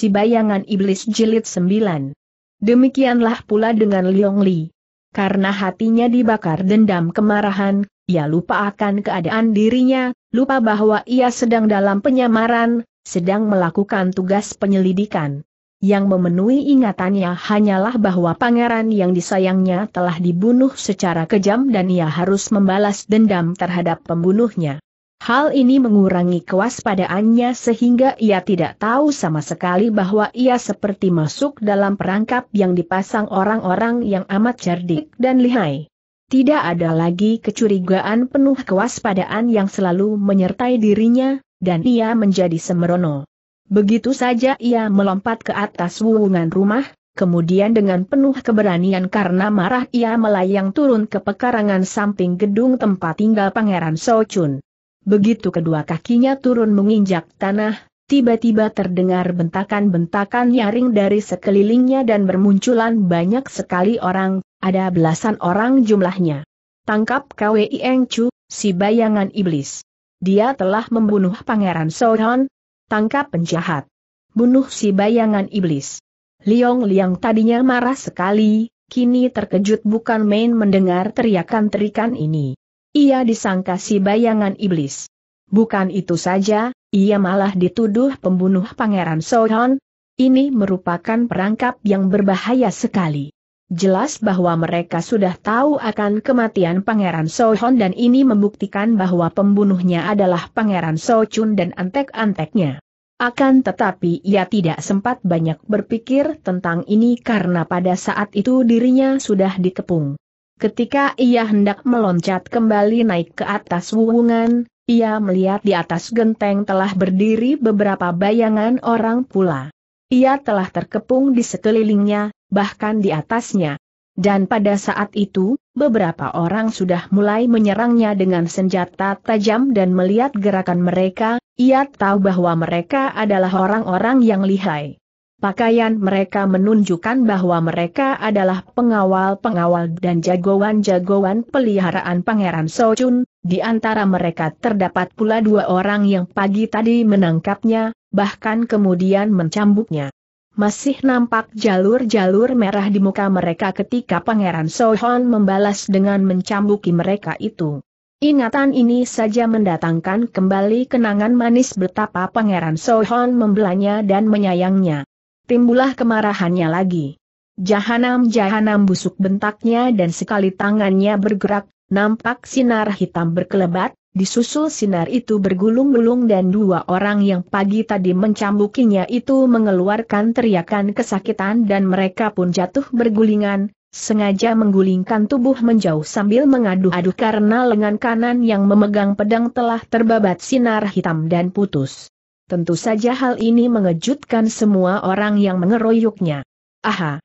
Si Bayangan Iblis Jilid 9. Demikianlah pula dengan Liong Li. Karena hatinya dibakar dendam kemarahan, ia lupa akan keadaan dirinya, lupa bahwa ia sedang dalam penyamaran, sedang melakukan tugas penyelidikan. Yang memenuhi ingatannya hanyalah bahwa pangeran yang disayangnya telah dibunuh secara kejam dan ia harus membalas dendam terhadap pembunuhnya. Hal ini mengurangi kewaspadaannya sehingga ia tidak tahu sama sekali bahwa ia seperti masuk dalam perangkap yang dipasang orang-orang yang amat cerdik dan lihai. Tidak ada lagi kecurigaan penuh kewaspadaan yang selalu menyertai dirinya, dan ia menjadi semerono. Begitu saja ia melompat ke atas wuungan rumah, kemudian dengan penuh keberanian karena marah ia melayang turun ke pekarangan samping gedung tempat tinggal Pangeran Sochun. Begitu kedua kakinya turun menginjak tanah, tiba-tiba terdengar bentakan-bentakan nyaring dari sekelilingnya dan bermunculan banyak sekali orang, ada belasan orang jumlahnya. Tangkap KWI Eng Chu, si bayangan iblis. Dia telah membunuh Pangeran Sohan. Tangkap penjahat. Bunuh si bayangan iblis. Liong Liang tadinya marah sekali, kini terkejut bukan main mendengar teriakan-terikan ini. Ia disangka si bayangan iblis. Bukan itu saja, ia malah dituduh pembunuh Pangeran Sohon. Ini merupakan perangkap yang berbahaya sekali. Jelas bahwa mereka sudah tahu akan kematian Pangeran Sohon dan ini membuktikan bahwa pembunuhnya adalah Pangeran Sochun dan antek-anteknya. Akan tetapi ia tidak sempat banyak berpikir tentang ini karena pada saat itu dirinya sudah dikepung. Ketika ia hendak meloncat kembali naik ke atas wuwungan, ia melihat di atas genteng telah berdiri beberapa bayangan orang pula. Ia telah terkepung di sekelilingnya, bahkan di atasnya. Dan pada saat itu, beberapa orang sudah mulai menyerangnya dengan senjata tajam dan melihat gerakan mereka, ia tahu bahwa mereka adalah orang-orang yang lihai. Pakaian mereka menunjukkan bahwa mereka adalah pengawal-pengawal dan jagoan-jagoan peliharaan Pangeran Sochun. di antara mereka terdapat pula dua orang yang pagi tadi menangkapnya, bahkan kemudian mencambuknya. Masih nampak jalur-jalur merah di muka mereka ketika Pangeran Sohon membalas dengan mencambuki mereka itu. Ingatan ini saja mendatangkan kembali kenangan manis betapa Pangeran Sohon membelanya dan menyayangnya timbullah kemarahannya lagi. Jahanam-jahanam busuk bentaknya dan sekali tangannya bergerak, nampak sinar hitam berkelebat, disusul sinar itu bergulung-gulung dan dua orang yang pagi tadi mencambukinya itu mengeluarkan teriakan kesakitan dan mereka pun jatuh bergulingan, sengaja menggulingkan tubuh menjauh sambil mengadu-adu karena lengan kanan yang memegang pedang telah terbabat sinar hitam dan putus. Tentu saja hal ini mengejutkan semua orang yang mengeroyoknya. Aha!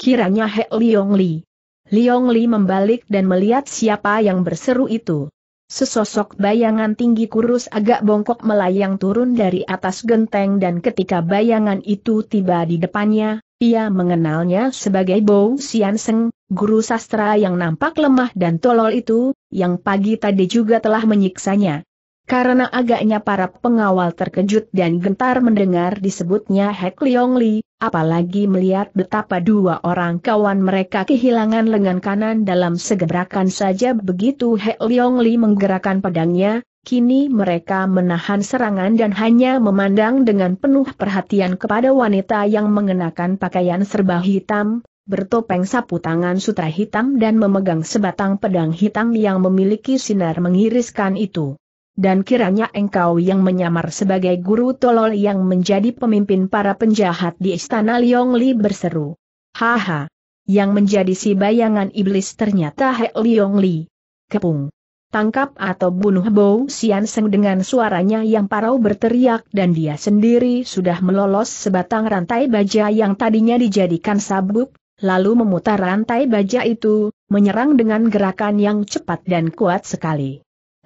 Kiranya He Liong Li. Liong Li membalik dan melihat siapa yang berseru itu. Sesosok bayangan tinggi kurus agak bongkok melayang turun dari atas genteng dan ketika bayangan itu tiba di depannya, ia mengenalnya sebagai Bo Xian Seng, guru sastra yang nampak lemah dan tolol itu, yang pagi tadi juga telah menyiksanya. Karena agaknya para pengawal terkejut dan gentar mendengar disebutnya Hek Leong Li, apalagi melihat betapa dua orang kawan mereka kehilangan lengan kanan dalam segerakan saja begitu Hek Leong Li menggerakkan pedangnya, kini mereka menahan serangan dan hanya memandang dengan penuh perhatian kepada wanita yang mengenakan pakaian serba hitam, bertopeng sapu tangan sutra hitam dan memegang sebatang pedang hitam yang memiliki sinar mengiriskan itu dan kiranya engkau yang menyamar sebagai guru tolol yang menjadi pemimpin para penjahat di istana Li berseru. Haha! Yang menjadi si bayangan iblis ternyata He Li. Kepung! Tangkap atau bunuh Bou Sian Seng dengan suaranya yang parau berteriak dan dia sendiri sudah melolos sebatang rantai baja yang tadinya dijadikan sabuk, lalu memutar rantai baja itu, menyerang dengan gerakan yang cepat dan kuat sekali.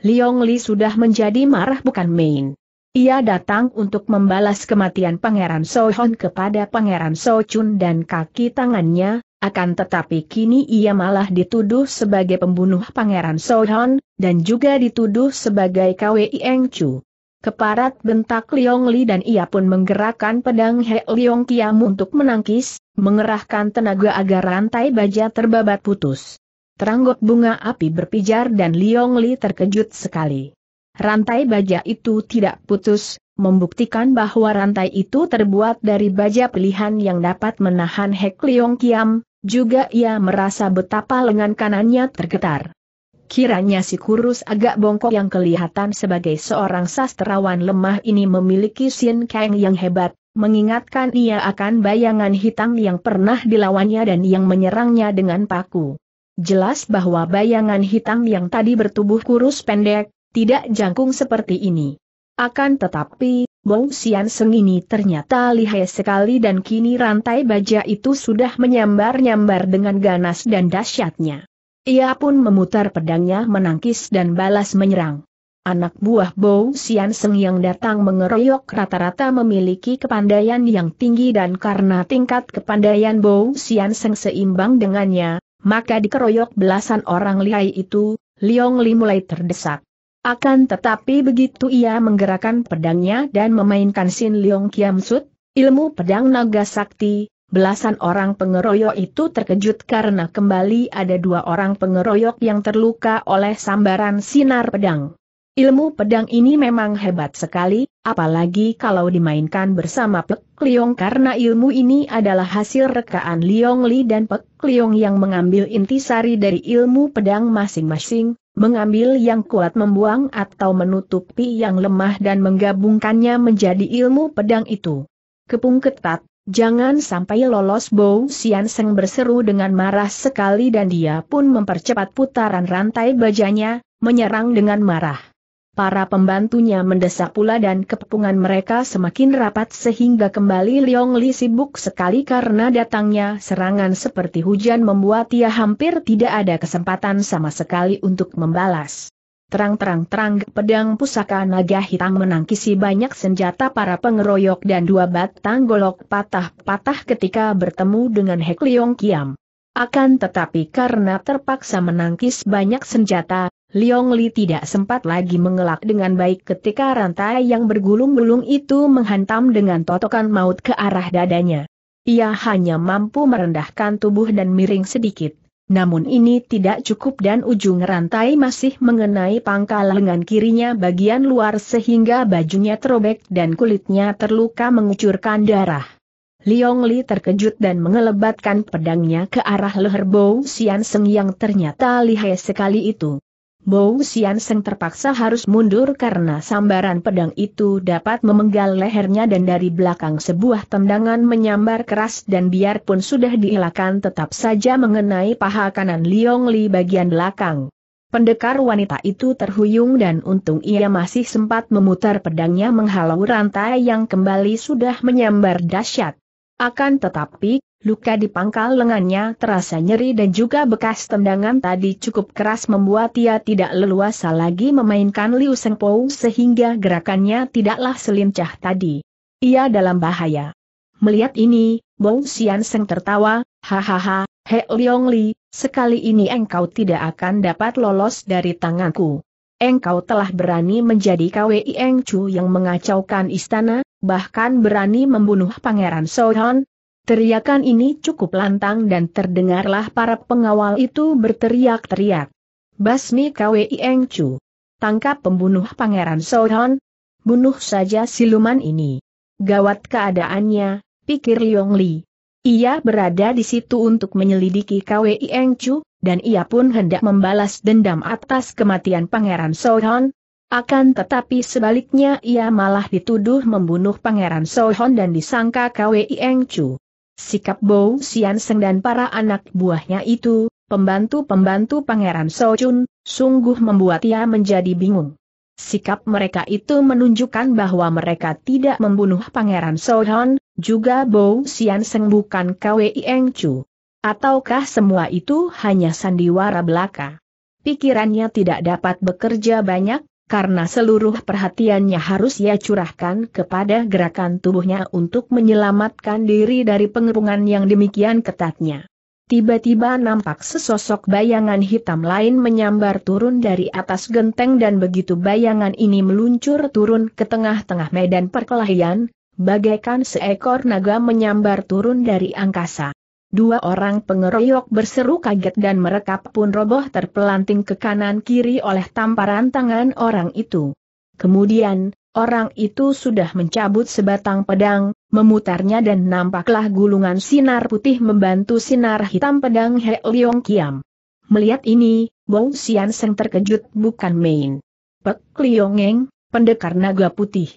Liong Li sudah menjadi marah bukan main. Ia datang untuk membalas kematian Pangeran Sohon kepada Pangeran Sochun dan kaki tangannya, akan tetapi kini ia malah dituduh sebagai pembunuh Pangeran Sohon, dan juga dituduh sebagai KWI Eng Chu. Keparat bentak Liong Li dan ia pun menggerakkan pedang He Liong Kiam untuk menangkis, mengerahkan tenaga agar rantai baja terbabat putus teranggok bunga api berpijar dan Liong Li terkejut sekali. Rantai baja itu tidak putus, membuktikan bahwa rantai itu terbuat dari baja pilihan yang dapat menahan Hek Liong Kiam, juga ia merasa betapa lengan kanannya tergetar. Kiranya si kurus agak bongkok yang kelihatan sebagai seorang sastrawan lemah ini memiliki Sin Kang yang hebat, mengingatkan ia akan bayangan hitam yang pernah dilawannya dan yang menyerangnya dengan paku. Jelas bahwa bayangan hitam yang tadi bertubuh kurus pendek, tidak jangkung seperti ini. Akan tetapi, Bong Sian Seng ini ternyata lihai sekali dan kini rantai baja itu sudah menyambar-nyambar dengan ganas dan dahsyatnya. Ia pun memutar pedangnya menangkis dan balas menyerang. Anak buah Bong Sian Seng yang datang mengeroyok rata-rata memiliki kepandaian yang tinggi dan karena tingkat kepandaian Bong Sian Seng seimbang dengannya, maka dikeroyok belasan orang lihai itu, Liong Li mulai terdesak. Akan tetapi begitu ia menggerakkan pedangnya dan memainkan Sin Liong Kiam Sut, ilmu pedang naga sakti, belasan orang pengeroyok itu terkejut karena kembali ada dua orang pengeroyok yang terluka oleh sambaran sinar pedang. Ilmu pedang ini memang hebat sekali, apalagi kalau dimainkan bersama Pek Liong karena ilmu ini adalah hasil rekaan Liong Li dan Pek Liong yang mengambil intisari dari ilmu pedang masing-masing, mengambil yang kuat membuang atau menutupi yang lemah dan menggabungkannya menjadi ilmu pedang itu. Kepung ketat, jangan sampai lolos Bow Sian Seng berseru dengan marah sekali dan dia pun mempercepat putaran rantai bajanya, menyerang dengan marah para pembantunya mendesak pula dan kepungan mereka semakin rapat sehingga kembali Leong Li sibuk sekali karena datangnya serangan seperti hujan membuat ia hampir tidak ada kesempatan sama sekali untuk membalas. Terang-terang-terang pedang pusaka naga hitam menangkisi banyak senjata para pengeroyok dan dua batang golok patah-patah ketika bertemu dengan Hek Leong Kiam. Akan tetapi karena terpaksa menangkis banyak senjata, Liong Li tidak sempat lagi mengelak dengan baik ketika rantai yang bergulung-gulung itu menghantam dengan totokan maut ke arah dadanya. Ia hanya mampu merendahkan tubuh dan miring sedikit. Namun ini tidak cukup dan ujung rantai masih mengenai pangkal lengan kirinya bagian luar sehingga bajunya terobek dan kulitnya terluka mengucurkan darah. Liong Li terkejut dan mengelebatkan pedangnya ke arah leher Bo Sian Seng yang ternyata lihai sekali itu. Bou Sian Seng terpaksa harus mundur karena sambaran pedang itu dapat memenggal lehernya dan dari belakang sebuah tendangan menyambar keras dan biarpun sudah dielakkan tetap saja mengenai paha kanan Liong Li bagian belakang. Pendekar wanita itu terhuyung dan untung ia masih sempat memutar pedangnya menghalau rantai yang kembali sudah menyambar dahsyat. Akan tetapi, Luka di pangkal lengannya terasa nyeri dan juga bekas tendangan tadi cukup keras membuat ia tidak leluasa lagi memainkan Liu po sehingga gerakannya tidaklah selincah tadi. Ia dalam bahaya. Melihat ini, Bong Xian Seng tertawa, hahaha, He Leong Li, sekali ini engkau tidak akan dapat lolos dari tanganku. Engkau telah berani menjadi KWI Eng Chu yang mengacaukan istana, bahkan berani membunuh Pangeran Sohan, Teriakan ini cukup lantang dan terdengarlah para pengawal itu berteriak-teriak. Basmi Kwei Eng Chu. Tangkap pembunuh Pangeran Sohon. Bunuh saja siluman ini. Gawat keadaannya, pikir Liong Li. Ia berada di situ untuk menyelidiki Kwei Eng Chu, dan ia pun hendak membalas dendam atas kematian Pangeran Sohon. Akan tetapi sebaliknya ia malah dituduh membunuh Pangeran Sohon dan disangka Kwei Eng Chu. Sikap Bou Sian Seng dan para anak buahnya itu, pembantu-pembantu Pangeran Chun, sungguh membuat ia menjadi bingung. Sikap mereka itu menunjukkan bahwa mereka tidak membunuh Pangeran Sohon, juga Bou Sian Seng bukan Kwei Eng Chu. Ataukah semua itu hanya sandiwara belaka? Pikirannya tidak dapat bekerja banyak, karena seluruh perhatiannya harus ia curahkan kepada gerakan tubuhnya untuk menyelamatkan diri dari pengepungan yang demikian ketatnya. Tiba-tiba nampak sesosok bayangan hitam lain menyambar turun dari atas genteng dan begitu bayangan ini meluncur turun ke tengah-tengah medan perkelahian, bagaikan seekor naga menyambar turun dari angkasa. Dua orang pengeroyok berseru kaget dan merekap pun roboh terpelanting ke kanan-kiri oleh tamparan tangan orang itu. Kemudian, orang itu sudah mencabut sebatang pedang, memutarnya dan nampaklah gulungan sinar putih membantu sinar hitam pedang He Leong Kiam. Melihat ini, Bong Xian Seng terkejut bukan main. Pek Liongeng, pendekar naga putih.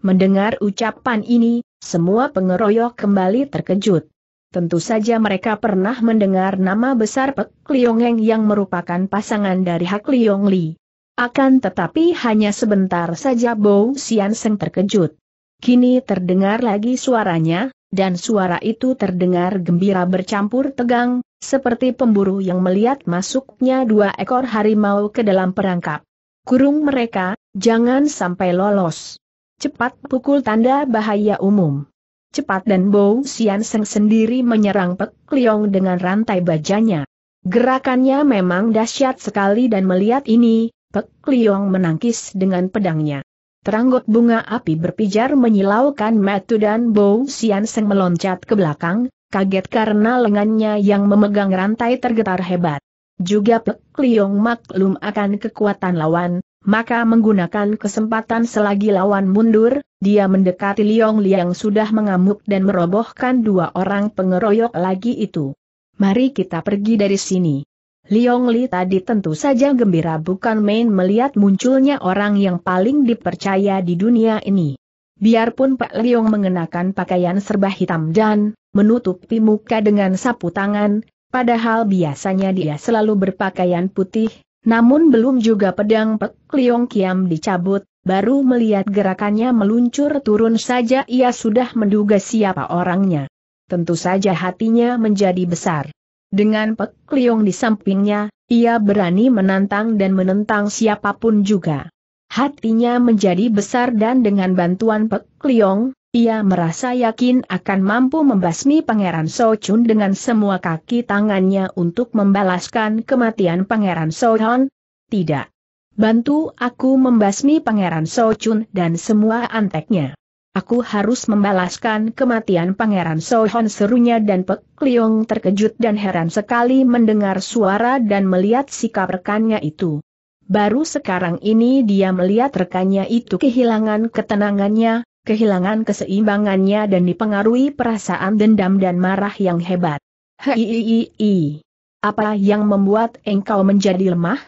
Mendengar ucapan ini, semua pengeroyok kembali terkejut. Tentu saja mereka pernah mendengar nama besar Pek Liongeng yang merupakan pasangan dari Hak Liong Li. Akan tetapi hanya sebentar saja Bo Sian Seng terkejut. Kini terdengar lagi suaranya, dan suara itu terdengar gembira bercampur tegang, seperti pemburu yang melihat masuknya dua ekor harimau ke dalam perangkap. Kurung mereka, jangan sampai lolos. Cepat pukul tanda bahaya umum cepat dan Bow Sian Seng sendiri menyerang Pek Liong dengan rantai bajanya. Gerakannya memang dahsyat sekali dan melihat ini, Pek Liong menangkis dengan pedangnya. Teranggut bunga api berpijar menyilaukan Matu dan Bou Sian Seng meloncat ke belakang, kaget karena lengannya yang memegang rantai tergetar hebat. Juga Pek Liong maklum akan kekuatan lawan, maka menggunakan kesempatan selagi lawan mundur, dia mendekati Liong Liang sudah mengamuk dan merobohkan dua orang pengeroyok lagi itu. Mari kita pergi dari sini. Liong Li tadi tentu saja gembira bukan main melihat munculnya orang yang paling dipercaya di dunia ini. Biarpun Pak Liong mengenakan pakaian serba hitam dan menutupi muka dengan sapu tangan, padahal biasanya dia selalu berpakaian putih, namun belum juga pedang Pek Liong Kiam dicabut, baru melihat gerakannya meluncur turun saja ia sudah menduga siapa orangnya. Tentu saja hatinya menjadi besar. Dengan Pek Liong di sampingnya, ia berani menantang dan menentang siapapun juga. Hatinya menjadi besar dan dengan bantuan Pek Liong, ia merasa yakin akan mampu membasmi Pangeran Sochun dengan semua kaki tangannya untuk membalaskan kematian Pangeran Hon. Tidak. Bantu aku membasmi Pangeran Sochun dan semua anteknya. Aku harus membalaskan kematian Pangeran Sohon serunya dan Pek Liong terkejut dan heran sekali mendengar suara dan melihat sikap rekannya itu. Baru sekarang ini dia melihat rekannya itu kehilangan ketenangannya, kehilangan keseimbangannya dan dipengaruhi perasaan dendam dan marah yang hebat. Hei, apa yang membuat engkau menjadi lemah?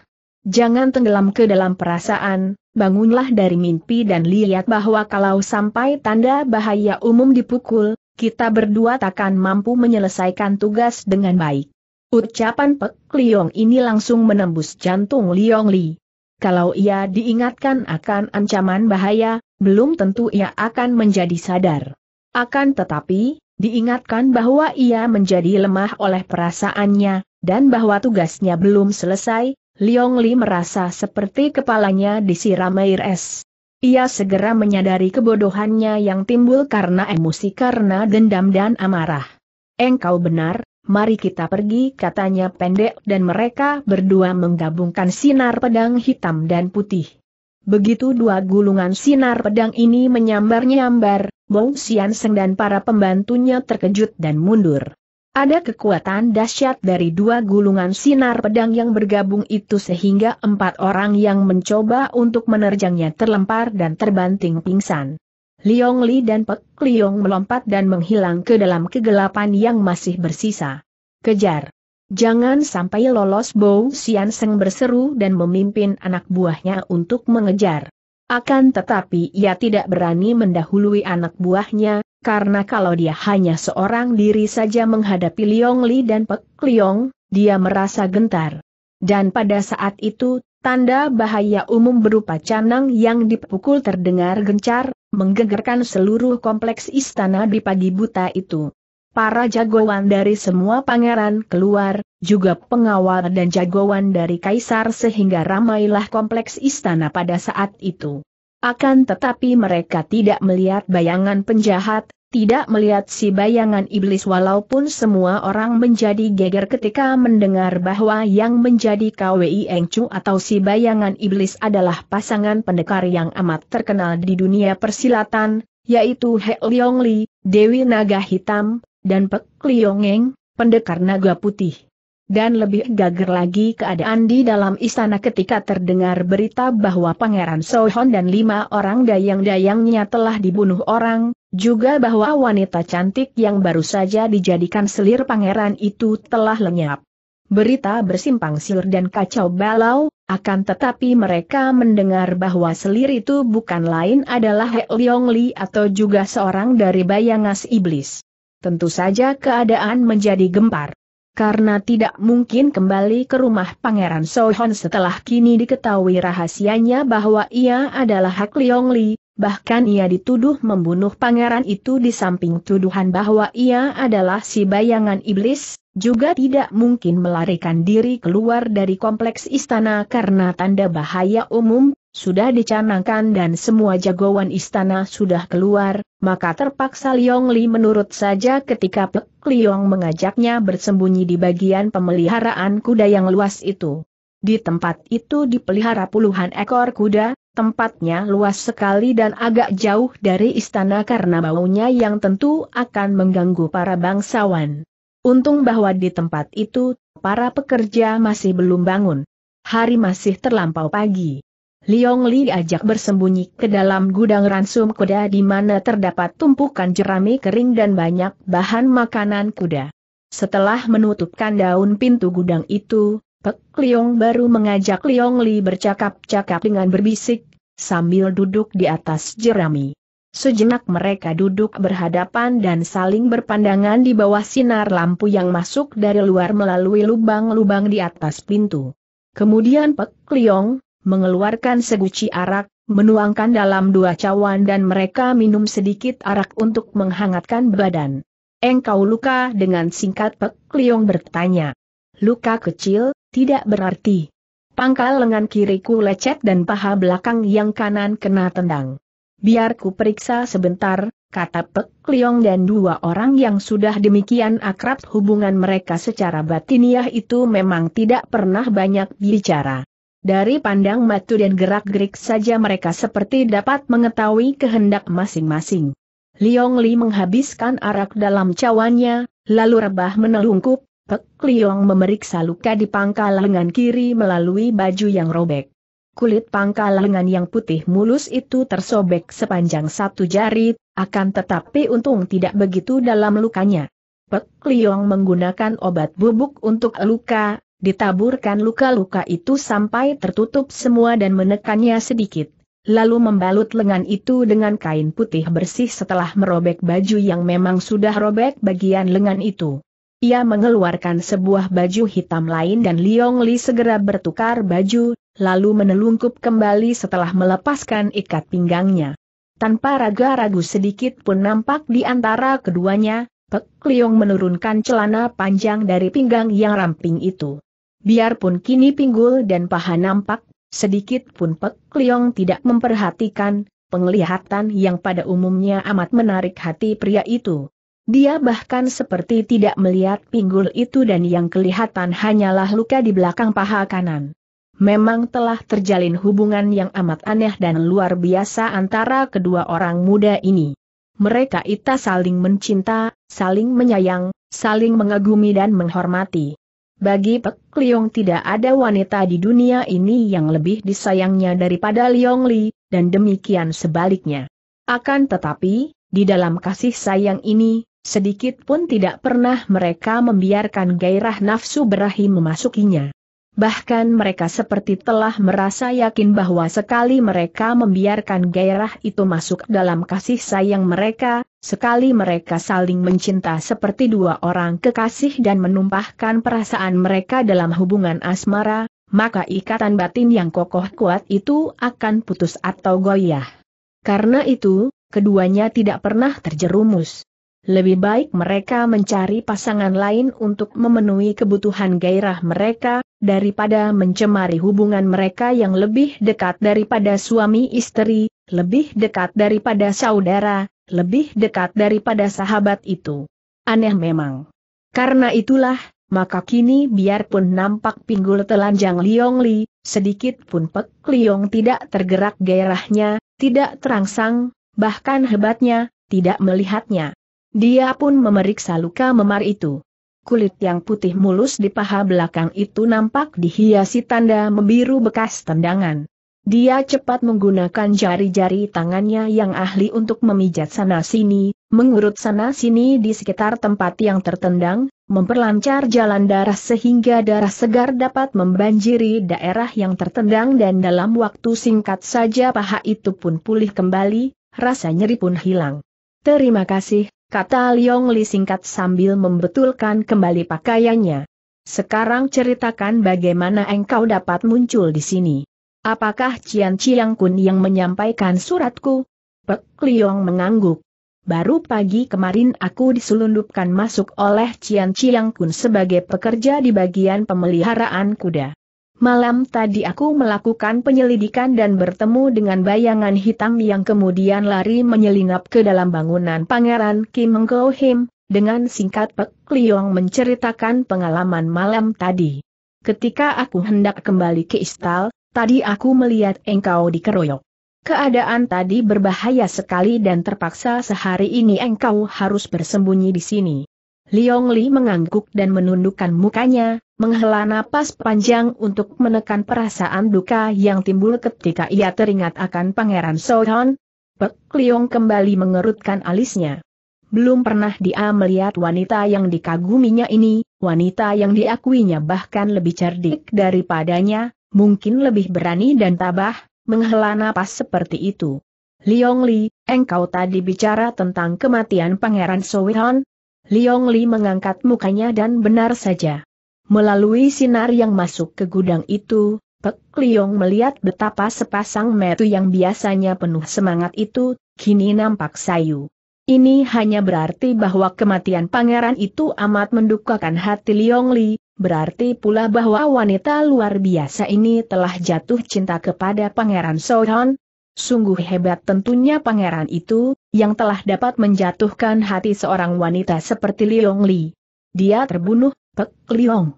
Jangan tenggelam ke dalam perasaan, bangunlah dari mimpi dan lihat bahwa kalau sampai tanda bahaya umum dipukul, kita berdua takkan mampu menyelesaikan tugas dengan baik. Ucapan Pek Liong ini langsung menembus jantung Liong Li. Kalau ia diingatkan akan ancaman bahaya, belum tentu ia akan menjadi sadar. Akan tetapi, diingatkan bahwa ia menjadi lemah oleh perasaannya, dan bahwa tugasnya belum selesai, Liong Li merasa seperti kepalanya disiram air es. Ia segera menyadari kebodohannya yang timbul karena emosi karena dendam dan amarah. Engkau benar, mari kita pergi katanya pendek dan mereka berdua menggabungkan sinar pedang hitam dan putih. Begitu dua gulungan sinar pedang ini menyambar-nyambar, Bou Sian dan para pembantunya terkejut dan mundur. Ada kekuatan dahsyat dari dua gulungan sinar pedang yang bergabung itu sehingga empat orang yang mencoba untuk menerjangnya terlempar dan terbanting pingsan. Liong Li dan Pek Liong melompat dan menghilang ke dalam kegelapan yang masih bersisa. Kejar! Jangan sampai lolos Bou Sian Seng berseru dan memimpin anak buahnya untuk mengejar. Akan tetapi ia tidak berani mendahului anak buahnya, karena kalau dia hanya seorang diri saja menghadapi Liong Li dan Pek Liong, dia merasa gentar. Dan pada saat itu, tanda bahaya umum berupa canang yang dipukul terdengar gencar, menggegerkan seluruh kompleks istana di pagi buta itu para jagoan dari semua pangeran keluar, juga pengawal dan jagoan dari kaisar sehingga ramailah kompleks istana pada saat itu. Akan tetapi mereka tidak melihat bayangan penjahat, tidak melihat si bayangan iblis walaupun semua orang menjadi geger ketika mendengar bahwa yang menjadi KWI Engcu atau si bayangan iblis adalah pasangan pendekar yang amat terkenal di dunia persilatan, yaitu He Leong Li, Dewi Naga Hitam, dan Pek Liongeng, pendekar naga putih. Dan lebih gager lagi keadaan di dalam istana ketika terdengar berita bahwa Pangeran Sohon dan lima orang dayang-dayangnya telah dibunuh orang, juga bahwa wanita cantik yang baru saja dijadikan selir pangeran itu telah lenyap. Berita bersimpang siur dan kacau balau, akan tetapi mereka mendengar bahwa selir itu bukan lain adalah He Leong Li atau juga seorang dari bayangas iblis tentu saja keadaan menjadi gempar. Karena tidak mungkin kembali ke rumah Pangeran Sohon setelah kini diketahui rahasianya bahwa ia adalah Hak Leong Li, bahkan ia dituduh membunuh pangeran itu di samping tuduhan bahwa ia adalah si bayangan iblis, juga tidak mungkin melarikan diri keluar dari kompleks istana karena tanda bahaya umum, sudah dicanangkan dan semua jagoan istana sudah keluar, maka terpaksa Liong Li menurut saja ketika Pek Liong mengajaknya bersembunyi di bagian pemeliharaan kuda yang luas itu. Di tempat itu dipelihara puluhan ekor kuda, tempatnya luas sekali dan agak jauh dari istana karena baunya yang tentu akan mengganggu para bangsawan. Untung bahwa di tempat itu, para pekerja masih belum bangun. Hari masih terlampau pagi. Liong Li ajak bersembunyi ke dalam gudang ransum kuda di mana terdapat tumpukan jerami kering dan banyak bahan makanan kuda. Setelah menutupkan daun pintu gudang itu, Pek Liong baru mengajak Liong Li bercakap-cakap dengan berbisik, sambil duduk di atas jerami. Sejenak mereka duduk berhadapan dan saling berpandangan di bawah sinar lampu yang masuk dari luar melalui lubang-lubang di atas pintu. Kemudian Pek Liong, mengeluarkan seguci arak, menuangkan dalam dua cawan dan mereka minum sedikit arak untuk menghangatkan badan. Engkau luka dengan singkat Pek Liong bertanya. Luka kecil, tidak berarti. Pangkal lengan kiriku lecet dan paha belakang yang kanan kena tendang. Biar ku periksa sebentar, kata Pek Liong dan dua orang yang sudah demikian akrab hubungan mereka secara batiniah itu memang tidak pernah banyak bicara. Dari pandang matu dan gerak-gerik saja mereka seperti dapat mengetahui kehendak masing-masing. Liong Li menghabiskan arak dalam cawannya, lalu rebah menelungkup, Pek Liong memeriksa luka di pangkal lengan kiri melalui baju yang robek. Kulit pangkal lengan yang putih mulus itu tersobek sepanjang satu jari, akan tetapi untung tidak begitu dalam lukanya. Pek Liong menggunakan obat bubuk untuk luka, ditaburkan luka-luka itu sampai tertutup semua dan menekannya sedikit, lalu membalut lengan itu dengan kain putih bersih setelah merobek baju yang memang sudah robek bagian lengan itu. Ia mengeluarkan sebuah baju hitam lain dan Liong Li segera bertukar baju, lalu menelungkup kembali setelah melepaskan ikat pinggangnya. Tanpa ragu-ragu sedikit pun nampak di antara keduanya, Pek Liong menurunkan celana panjang dari pinggang yang ramping itu. Biarpun kini pinggul dan paha nampak, sedikit pun Pek Liong tidak memperhatikan, penglihatan yang pada umumnya amat menarik hati pria itu. Dia bahkan seperti tidak melihat pinggul itu dan yang kelihatan hanyalah luka di belakang paha kanan. Memang telah terjalin hubungan yang amat aneh dan luar biasa antara kedua orang muda ini. Mereka itu saling mencinta, saling menyayang, saling mengagumi dan menghormati. Bagi Pek Liong tidak ada wanita di dunia ini yang lebih disayangnya daripada Liong Li, dan demikian sebaliknya. Akan tetapi, di dalam kasih sayang ini, sedikit pun tidak pernah mereka membiarkan gairah nafsu berahi memasukinya. Bahkan mereka seperti telah merasa yakin bahwa sekali mereka membiarkan gairah itu masuk dalam kasih sayang mereka, sekali mereka saling mencinta seperti dua orang kekasih dan menumpahkan perasaan mereka dalam hubungan asmara, maka ikatan batin yang kokoh kuat itu akan putus atau goyah. Karena itu, keduanya tidak pernah terjerumus. Lebih baik mereka mencari pasangan lain untuk memenuhi kebutuhan gairah mereka, daripada mencemari hubungan mereka yang lebih dekat daripada suami istri, lebih dekat daripada saudara, lebih dekat daripada sahabat itu. Aneh memang. Karena itulah, maka kini biarpun nampak pinggul telanjang Liong Li, sedikit pun Pek Liong tidak tergerak gairahnya, tidak terangsang, bahkan hebatnya, tidak melihatnya. Dia pun memeriksa luka memar itu kulit yang putih mulus di paha belakang itu nampak dihiasi tanda membiru bekas tendangan. Dia cepat menggunakan jari-jari tangannya yang ahli untuk memijat sana-sini, mengurut sana-sini di sekitar tempat yang tertendang, memperlancar jalan darah sehingga darah segar dapat membanjiri daerah yang tertendang dan dalam waktu singkat saja paha itu pun pulih kembali, rasa nyeri pun hilang. Terima kasih, kata Liong Li singkat sambil membetulkan kembali pakaiannya. Sekarang ceritakan bagaimana engkau dapat muncul di sini. Apakah Cian Chiang Kun yang menyampaikan suratku? Pek Liong mengangguk. Baru pagi kemarin aku diselundupkan masuk oleh Cian Chiang Kun sebagai pekerja di bagian pemeliharaan kuda. Malam tadi aku melakukan penyelidikan dan bertemu dengan bayangan hitam yang kemudian lari menyelinap ke dalam bangunan Pangeran Kim Go Him, dengan singkat Pek Liong menceritakan pengalaman malam tadi. Ketika aku hendak kembali ke Istal, tadi aku melihat engkau dikeroyok. Keadaan tadi berbahaya sekali dan terpaksa sehari ini engkau harus bersembunyi di sini. Liong Li mengangguk dan menundukkan mukanya, menghela napas panjang untuk menekan perasaan duka yang timbul ketika ia teringat akan Pangeran Sohon. Pek Liong kembali mengerutkan alisnya. Belum pernah dia melihat wanita yang dikaguminya ini, wanita yang diakuinya bahkan lebih cerdik daripadanya, mungkin lebih berani dan tabah, menghela napas seperti itu. Liong Li, engkau tadi bicara tentang kematian Pangeran Sohon, Liong Li mengangkat mukanya dan benar saja. Melalui sinar yang masuk ke gudang itu, Pek Liong melihat betapa sepasang metu yang biasanya penuh semangat itu, kini nampak sayu. Ini hanya berarti bahwa kematian pangeran itu amat mendukakan hati Liong Li, berarti pula bahwa wanita luar biasa ini telah jatuh cinta kepada pangeran Sohon, Sungguh hebat tentunya pangeran itu, yang telah dapat menjatuhkan hati seorang wanita seperti Liong Li. Dia terbunuh, Pek Liong.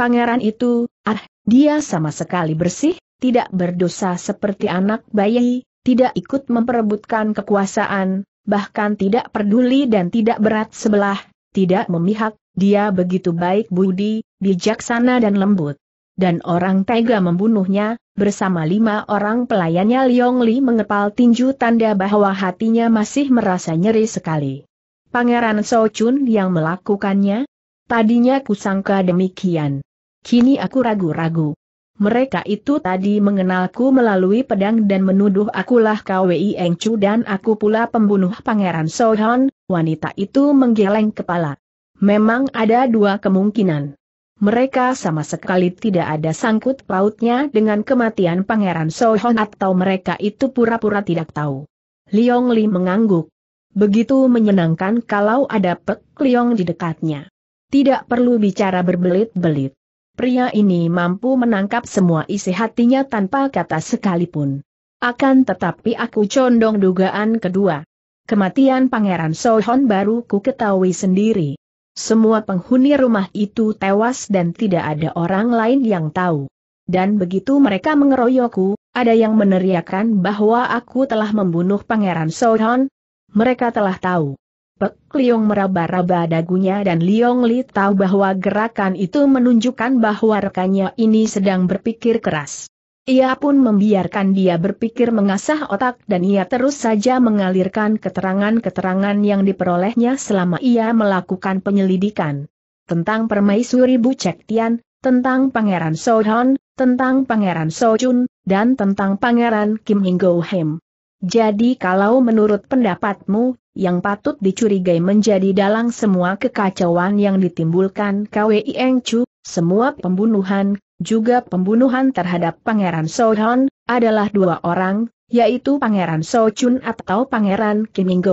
Pangeran itu, ah, dia sama sekali bersih, tidak berdosa seperti anak bayi, tidak ikut memperebutkan kekuasaan, bahkan tidak peduli dan tidak berat sebelah, tidak memihak, dia begitu baik budi, bijaksana dan lembut dan orang tega membunuhnya, bersama lima orang pelayannya Liong Li mengepal tinju tanda bahwa hatinya masih merasa nyeri sekali. Pangeran So Chun yang melakukannya? Tadinya kusangka demikian. Kini aku ragu-ragu. Mereka itu tadi mengenalku melalui pedang dan menuduh akulah KWI Eng Chu dan aku pula pembunuh Pangeran So Han. wanita itu menggeleng kepala. Memang ada dua kemungkinan. Mereka sama sekali tidak ada sangkut pautnya dengan kematian Pangeran Sohon atau mereka itu pura-pura tidak tahu. Liong Li mengangguk. Begitu menyenangkan kalau ada Pek Liong di dekatnya. Tidak perlu bicara berbelit-belit. Pria ini mampu menangkap semua isi hatinya tanpa kata sekalipun. Akan tetapi aku condong dugaan kedua. Kematian Pangeran Sohon baru ku ketahui sendiri. Semua penghuni rumah itu tewas dan tidak ada orang lain yang tahu. Dan begitu mereka mengeroyokku, ada yang meneriakkan bahwa aku telah membunuh Pangeran Sohon. Mereka telah tahu. Pek Liong meraba-raba dagunya dan Liong Li tahu bahwa gerakan itu menunjukkan bahwa rekannya ini sedang berpikir keras. Ia pun membiarkan dia berpikir mengasah otak dan ia terus saja mengalirkan keterangan-keterangan yang diperolehnya selama ia melakukan penyelidikan. Tentang permaisuri Bu Cek Tian, tentang Pangeran Sohon, tentang Pangeran Sojun, dan tentang Pangeran Kim Hinggo Hem. Jadi kalau menurut pendapatmu, yang patut dicurigai menjadi dalang semua kekacauan yang ditimbulkan KWI Eng Chu, semua pembunuhan, juga pembunuhan terhadap Pangeran Sohon, adalah dua orang, yaitu Pangeran Sochun atau Pangeran Kiming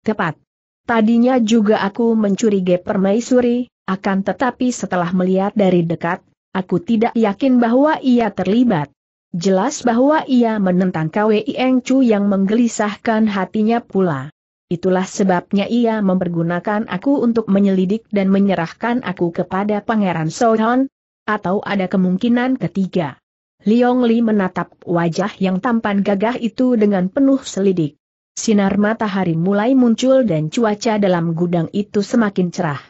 Tepat. Tadinya juga aku mencurigai permaisuri, akan tetapi setelah melihat dari dekat, aku tidak yakin bahwa ia terlibat. Jelas bahwa ia menentang KWI Eng Chu yang menggelisahkan hatinya pula. Itulah sebabnya ia mempergunakan aku untuk menyelidik dan menyerahkan aku kepada Pangeran Sohon, atau ada kemungkinan ketiga. Liong Li menatap wajah yang tampan gagah itu dengan penuh selidik. Sinar matahari mulai muncul dan cuaca dalam gudang itu semakin cerah.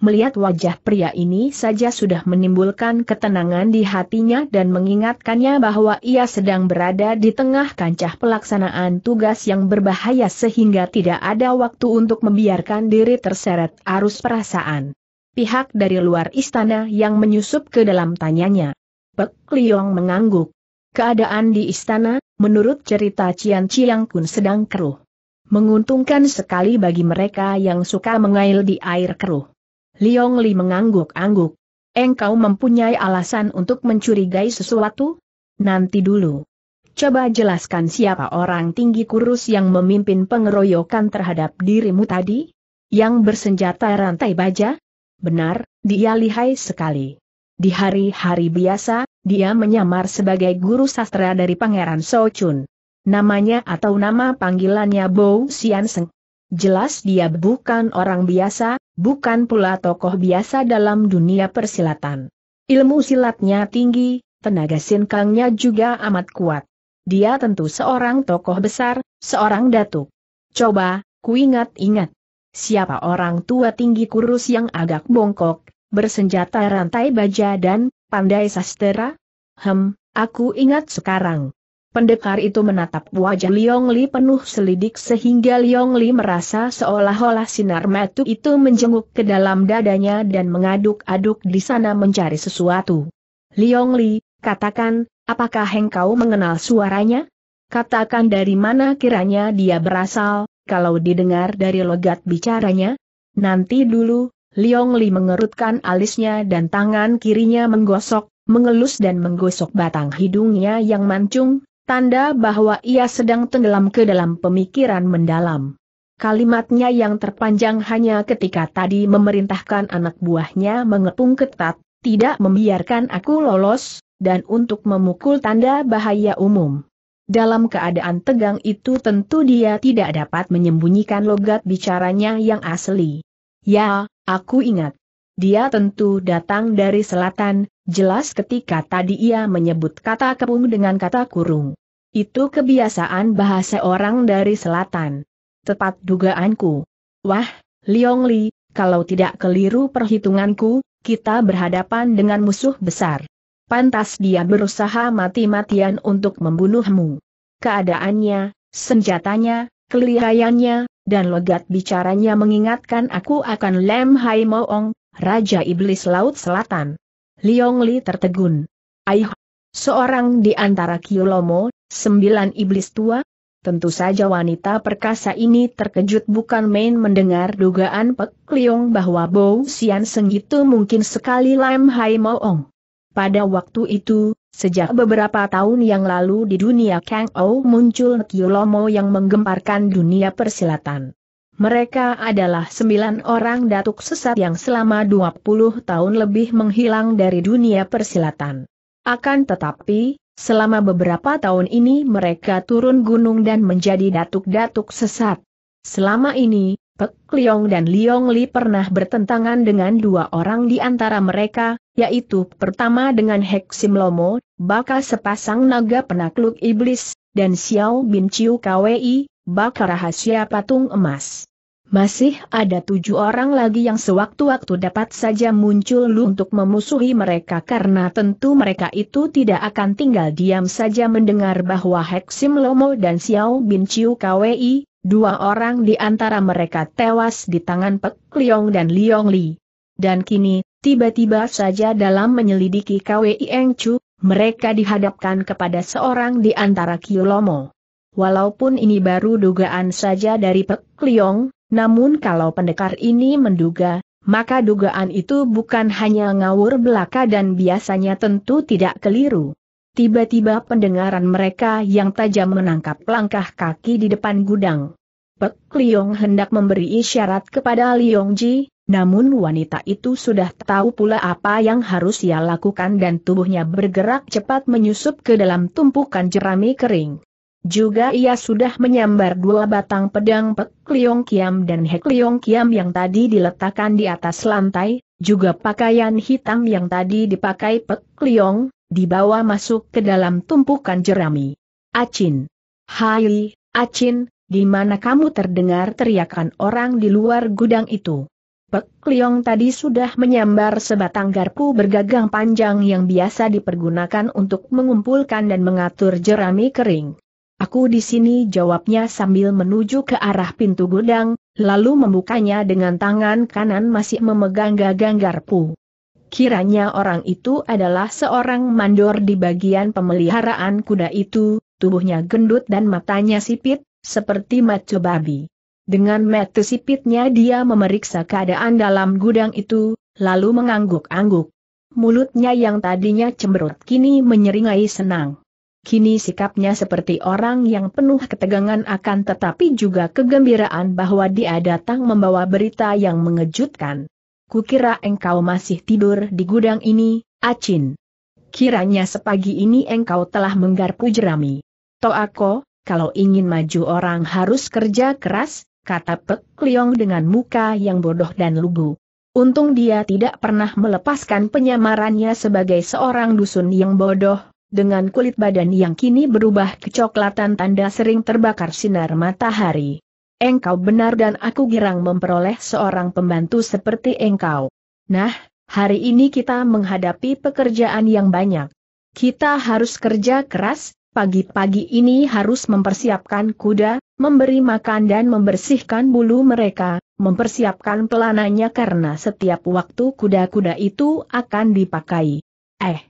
Melihat wajah pria ini saja sudah menimbulkan ketenangan di hatinya dan mengingatkannya bahwa ia sedang berada di tengah kancah pelaksanaan tugas yang berbahaya sehingga tidak ada waktu untuk membiarkan diri terseret arus perasaan pihak dari luar istana yang menyusup ke dalam tanyanya. Pek Liong mengangguk. Keadaan di istana, menurut cerita Cian Ciang Kun sedang keruh. Menguntungkan sekali bagi mereka yang suka mengail di air keruh. Liong Li mengangguk-angguk. Engkau mempunyai alasan untuk mencurigai sesuatu? Nanti dulu. Coba jelaskan siapa orang tinggi kurus yang memimpin pengeroyokan terhadap dirimu tadi? Yang bersenjata rantai baja? Benar, dia lihai sekali. Di hari-hari biasa, dia menyamar sebagai guru sastra dari Pangeran Sochun. Namanya atau nama panggilannya Bo Xian Jelas dia bukan orang biasa, bukan pula tokoh biasa dalam dunia persilatan. Ilmu silatnya tinggi, tenaga sinkangnya juga amat kuat. Dia tentu seorang tokoh besar, seorang datuk. Coba, ku ingat-ingat siapa orang tua tinggi kurus yang agak bongkok, bersenjata rantai baja dan pandai sastera? Hem, aku ingat sekarang. Pendekar itu menatap wajah Liong Li penuh selidik sehingga Liong Li merasa seolah-olah sinar metu itu menjenguk ke dalam dadanya dan mengaduk-aduk di sana mencari sesuatu. Liong Li, katakan, apakah engkau mengenal suaranya? Katakan dari mana kiranya dia berasal, kalau didengar dari logat bicaranya? Nanti dulu, Liong Li mengerutkan alisnya dan tangan kirinya menggosok, mengelus dan menggosok batang hidungnya yang mancung, tanda bahwa ia sedang tenggelam ke dalam pemikiran mendalam. Kalimatnya yang terpanjang hanya ketika tadi memerintahkan anak buahnya mengepung ketat, tidak membiarkan aku lolos, dan untuk memukul tanda bahaya umum. Dalam keadaan tegang itu tentu dia tidak dapat menyembunyikan logat bicaranya yang asli. Ya, aku ingat. Dia tentu datang dari selatan, jelas ketika tadi ia menyebut kata kepung dengan kata kurung. Itu kebiasaan bahasa orang dari selatan. Tepat dugaanku. Wah, Liong Li, kalau tidak keliru perhitunganku, kita berhadapan dengan musuh besar pantas dia berusaha mati-matian untuk membunuhmu. Keadaannya, senjatanya, kelihayannya, dan logat bicaranya mengingatkan aku akan Lem Hai Moong, Raja Iblis Laut Selatan. Liong Li tertegun. Aih, seorang di antara Kilomo, sembilan iblis tua? Tentu saja wanita perkasa ini terkejut bukan main mendengar dugaan Pek Liong bahwa Bo Sian Seng itu mungkin sekali Lem Hai Moong. Pada waktu itu, sejak beberapa tahun yang lalu di dunia Kang Ou muncul Kiyolomo yang menggemparkan dunia persilatan. Mereka adalah sembilan orang datuk sesat yang selama 20 tahun lebih menghilang dari dunia persilatan. Akan tetapi, selama beberapa tahun ini mereka turun gunung dan menjadi datuk-datuk sesat. Selama ini, Pek Liong dan Liong Li pernah bertentangan dengan dua orang di antara mereka, yaitu pertama dengan Sim Lomo, bakal sepasang naga penakluk iblis, dan Xiao Bin Chiu Kwi, bakal rahasia patung emas. Masih ada tujuh orang lagi yang sewaktu-waktu dapat saja muncul lu untuk memusuhi mereka karena tentu mereka itu tidak akan tinggal diam saja mendengar bahwa Heksim Lomo dan Xiao Bin Chiu Kwi, Dua orang di antara mereka tewas di tangan Pek Liong dan Liong Li. Dan kini, tiba-tiba saja dalam menyelidiki KWI Eng Chu, mereka dihadapkan kepada seorang di antara Kiyolomo. Walaupun ini baru dugaan saja dari Pek Liong, namun kalau pendekar ini menduga, maka dugaan itu bukan hanya ngawur belaka dan biasanya tentu tidak keliru. Tiba-tiba pendengaran mereka yang tajam menangkap langkah kaki di depan gudang. Pek Liong hendak memberi isyarat kepada Liong Ji, namun wanita itu sudah tahu pula apa yang harus ia lakukan dan tubuhnya bergerak cepat menyusup ke dalam tumpukan jerami kering. Juga ia sudah menyambar dua batang pedang Pek Liong Kiam dan Hek Liong Kiam yang tadi diletakkan di atas lantai, juga pakaian hitam yang tadi dipakai Pek Liong, dibawa masuk ke dalam tumpukan jerami. Acin. Hai, Acin, di mana kamu terdengar teriakan orang di luar gudang itu? Pek Liong tadi sudah menyambar sebatang garpu bergagang panjang yang biasa dipergunakan untuk mengumpulkan dan mengatur jerami kering. Aku di sini jawabnya sambil menuju ke arah pintu gudang, lalu membukanya dengan tangan kanan masih memegang gagang garpu. Kiranya orang itu adalah seorang mandor di bagian pemeliharaan kuda itu, tubuhnya gendut dan matanya sipit, seperti maco babi. Dengan mata sipitnya dia memeriksa keadaan dalam gudang itu, lalu mengangguk-angguk. Mulutnya yang tadinya cemberut kini menyeringai senang. Kini sikapnya seperti orang yang penuh ketegangan akan tetapi juga kegembiraan bahwa dia datang membawa berita yang mengejutkan. Kukira engkau masih tidur di gudang ini, Acin. Kiranya sepagi ini engkau telah menggarpu jerami. Toako, kalau ingin maju orang harus kerja keras, kata Pek Liong dengan muka yang bodoh dan lugu. Untung dia tidak pernah melepaskan penyamarannya sebagai seorang dusun yang bodoh, dengan kulit badan yang kini berubah kecoklatan tanda sering terbakar sinar matahari engkau benar dan aku girang memperoleh seorang pembantu seperti engkau. Nah, hari ini kita menghadapi pekerjaan yang banyak. Kita harus kerja keras, pagi-pagi ini harus mempersiapkan kuda, memberi makan dan membersihkan bulu mereka, mempersiapkan pelananya karena setiap waktu kuda-kuda itu akan dipakai. Eh,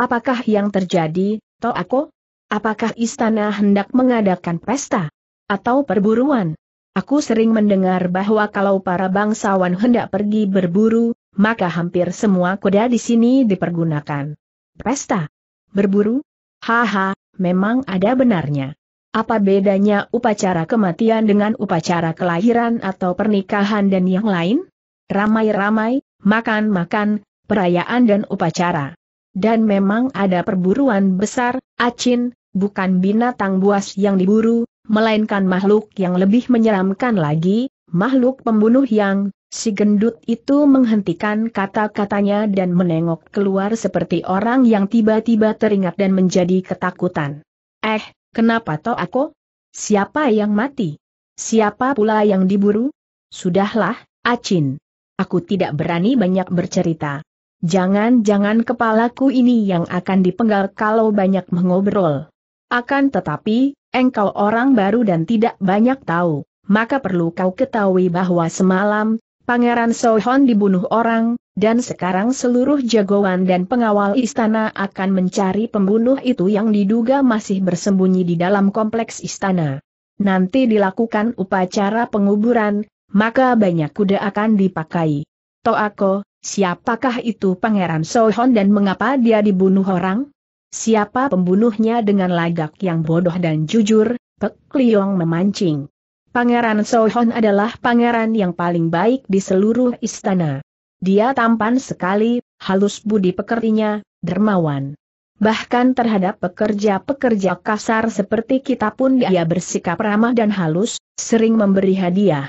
apakah yang terjadi, Toako? Apakah istana hendak mengadakan pesta? Atau perburuan? Aku sering mendengar bahwa kalau para bangsawan hendak pergi berburu, maka hampir semua kuda di sini dipergunakan. Pesta? Berburu? Haha, memang ada benarnya. Apa bedanya upacara kematian dengan upacara kelahiran atau pernikahan dan yang lain? Ramai-ramai, makan-makan, perayaan dan upacara. Dan memang ada perburuan besar, acin, bukan binatang buas yang diburu, melainkan makhluk yang lebih menyeramkan lagi, makhluk pembunuh yang, si gendut itu menghentikan kata-katanya dan menengok keluar seperti orang yang tiba-tiba teringat dan menjadi ketakutan. Eh, kenapa toh aku? Siapa yang mati? Siapa pula yang diburu? Sudahlah, Acin. Aku tidak berani banyak bercerita. Jangan-jangan kepalaku ini yang akan dipenggal kalau banyak mengobrol. Akan tetapi, Engkau orang baru dan tidak banyak tahu, maka perlu kau ketahui bahwa semalam, Pangeran Sohon dibunuh orang, dan sekarang seluruh jagoan dan pengawal istana akan mencari pembunuh itu yang diduga masih bersembunyi di dalam kompleks istana. Nanti dilakukan upacara penguburan, maka banyak kuda akan dipakai. Toako, siapakah itu Pangeran Sohon dan mengapa dia dibunuh orang? Siapa pembunuhnya dengan lagak yang bodoh dan jujur, Pek Liong memancing. Pangeran Sohon adalah pangeran yang paling baik di seluruh istana. Dia tampan sekali, halus budi pekertinya, dermawan. Bahkan terhadap pekerja-pekerja kasar seperti kita pun dia bersikap ramah dan halus, sering memberi hadiah.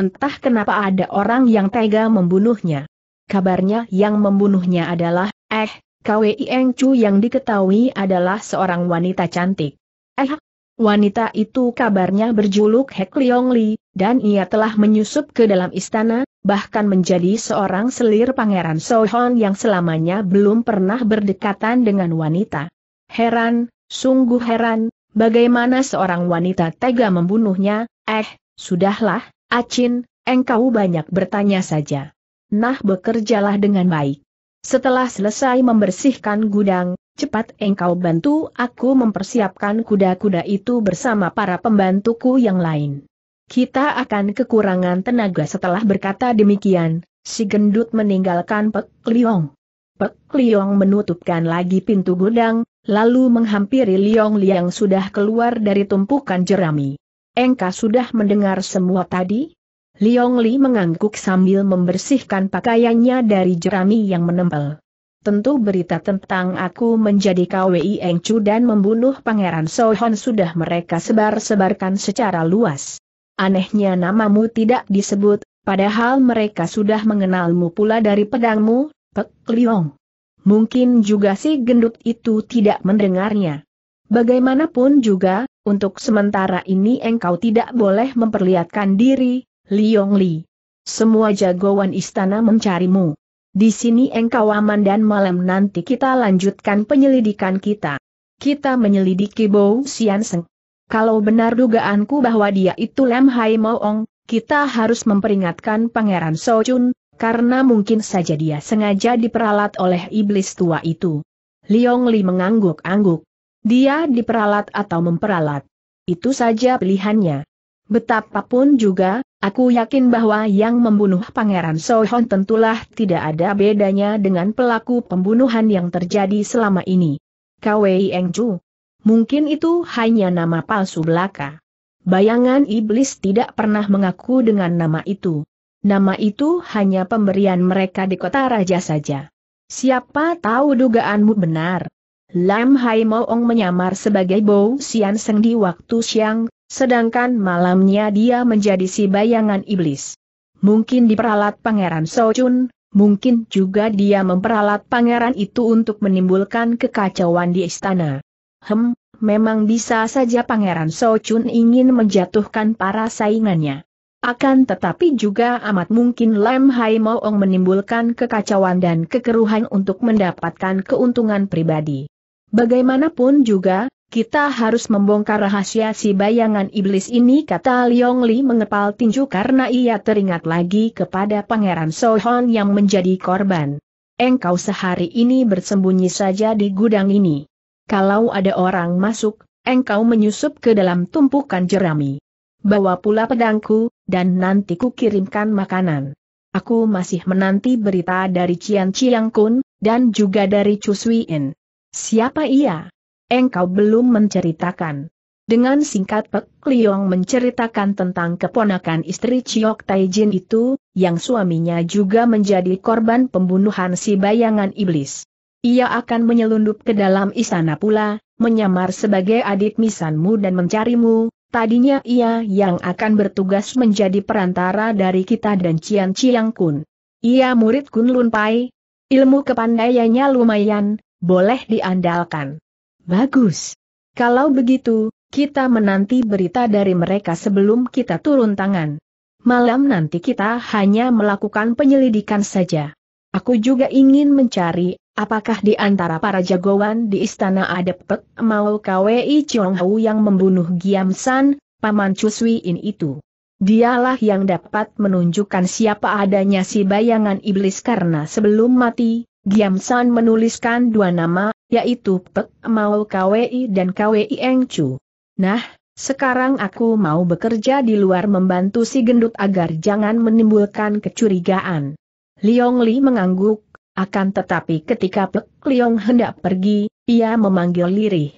Entah kenapa ada orang yang tega membunuhnya. Kabarnya yang membunuhnya adalah, eh, Kwei Eng Chu yang diketahui adalah seorang wanita cantik. Eh, wanita itu kabarnya berjuluk Hek Leong Li, dan ia telah menyusup ke dalam istana, bahkan menjadi seorang selir pangeran Sohon yang selamanya belum pernah berdekatan dengan wanita. Heran, sungguh heran, bagaimana seorang wanita tega membunuhnya, eh, sudahlah, Acin, engkau banyak bertanya saja. Nah bekerjalah dengan baik. Setelah selesai membersihkan gudang, cepat engkau bantu aku mempersiapkan kuda-kuda itu bersama para pembantuku yang lain. Kita akan kekurangan tenaga setelah berkata demikian, si gendut meninggalkan Pek Liong. Pek Liong menutupkan lagi pintu gudang, lalu menghampiri Liong Liang sudah keluar dari tumpukan jerami. Engkau sudah mendengar semua tadi? Liong Li mengangguk sambil membersihkan pakaiannya dari jerami yang menempel. Tentu berita tentang aku menjadi KWI Eng Chu dan membunuh Pangeran Sohon sudah mereka sebar-sebarkan secara luas. Anehnya namamu tidak disebut, padahal mereka sudah mengenalmu pula dari pedangmu, Pek Liong. Mungkin juga si gendut itu tidak mendengarnya. Bagaimanapun juga, untuk sementara ini engkau tidak boleh memperlihatkan diri, Liong Li. Semua jagoan istana mencarimu. Di sini engkau aman dan malam nanti kita lanjutkan penyelidikan kita. Kita menyelidiki Bo Xian Seng. Kalau benar dugaanku bahwa dia itu Lam Hai Moong, kita harus memperingatkan Pangeran Chun, karena mungkin saja dia sengaja diperalat oleh iblis tua itu. Liong Li mengangguk-angguk. Dia diperalat atau memperalat. Itu saja pilihannya. Betapapun juga, Aku yakin bahwa yang membunuh Pangeran Sohon tentulah tidak ada bedanya dengan pelaku pembunuhan yang terjadi selama ini. Kwei Engju. Mungkin itu hanya nama palsu belaka. Bayangan iblis tidak pernah mengaku dengan nama itu. Nama itu hanya pemberian mereka di kota raja saja. Siapa tahu dugaanmu benar. Lam Hai Moong menyamar sebagai Bo Sian Seng di waktu siang, Sedangkan malamnya dia menjadi si bayangan iblis. Mungkin diperalat Pangeran Sochun, mungkin juga dia memperalat pangeran itu untuk menimbulkan kekacauan di istana. Hem, memang bisa saja Pangeran Sochun ingin menjatuhkan para saingannya. Akan tetapi juga amat mungkin Lam Hai Moong menimbulkan kekacauan dan kekeruhan untuk mendapatkan keuntungan pribadi. Bagaimanapun juga, kita harus membongkar rahasia si bayangan iblis ini kata Liong Li mengepal tinju karena ia teringat lagi kepada Pangeran Sohon yang menjadi korban. Engkau sehari ini bersembunyi saja di gudang ini. Kalau ada orang masuk, engkau menyusup ke dalam tumpukan jerami. Bawa pula pedangku, dan nanti kukirimkan makanan. Aku masih menanti berita dari Cian Chiang Kun, dan juga dari Chu In. Siapa ia? engkau belum menceritakan. Dengan singkat Pek Liong menceritakan tentang keponakan istri Chiok Taijin itu, yang suaminya juga menjadi korban pembunuhan si bayangan iblis. Ia akan menyelundup ke dalam istana pula, menyamar sebagai adik misanmu dan mencarimu, tadinya ia yang akan bertugas menjadi perantara dari kita dan Cian Ciang Kun. Ia murid Kun Lun Pai, ilmu kepandaiannya lumayan, boleh diandalkan. Bagus. Kalau begitu, kita menanti berita dari mereka sebelum kita turun tangan. Malam nanti kita hanya melakukan penyelidikan saja. Aku juga ingin mencari, apakah di antara para jagoan di istana ada Pek Mau Kwi Chong Hau yang membunuh Giam San, Paman Chuswi In itu. Dialah yang dapat menunjukkan siapa adanya si bayangan iblis karena sebelum mati, Giam San menuliskan dua nama, yaitu Pek Mao Kwei dan Kwei Eng Chu. Nah, sekarang aku mau bekerja di luar membantu si gendut agar jangan menimbulkan kecurigaan. Liong Li mengangguk, akan tetapi ketika Pek Liong hendak pergi, ia memanggil lirih.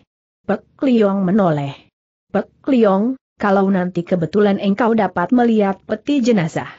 Pek Liong menoleh. Pek Liong, kalau nanti kebetulan engkau dapat melihat peti jenazah.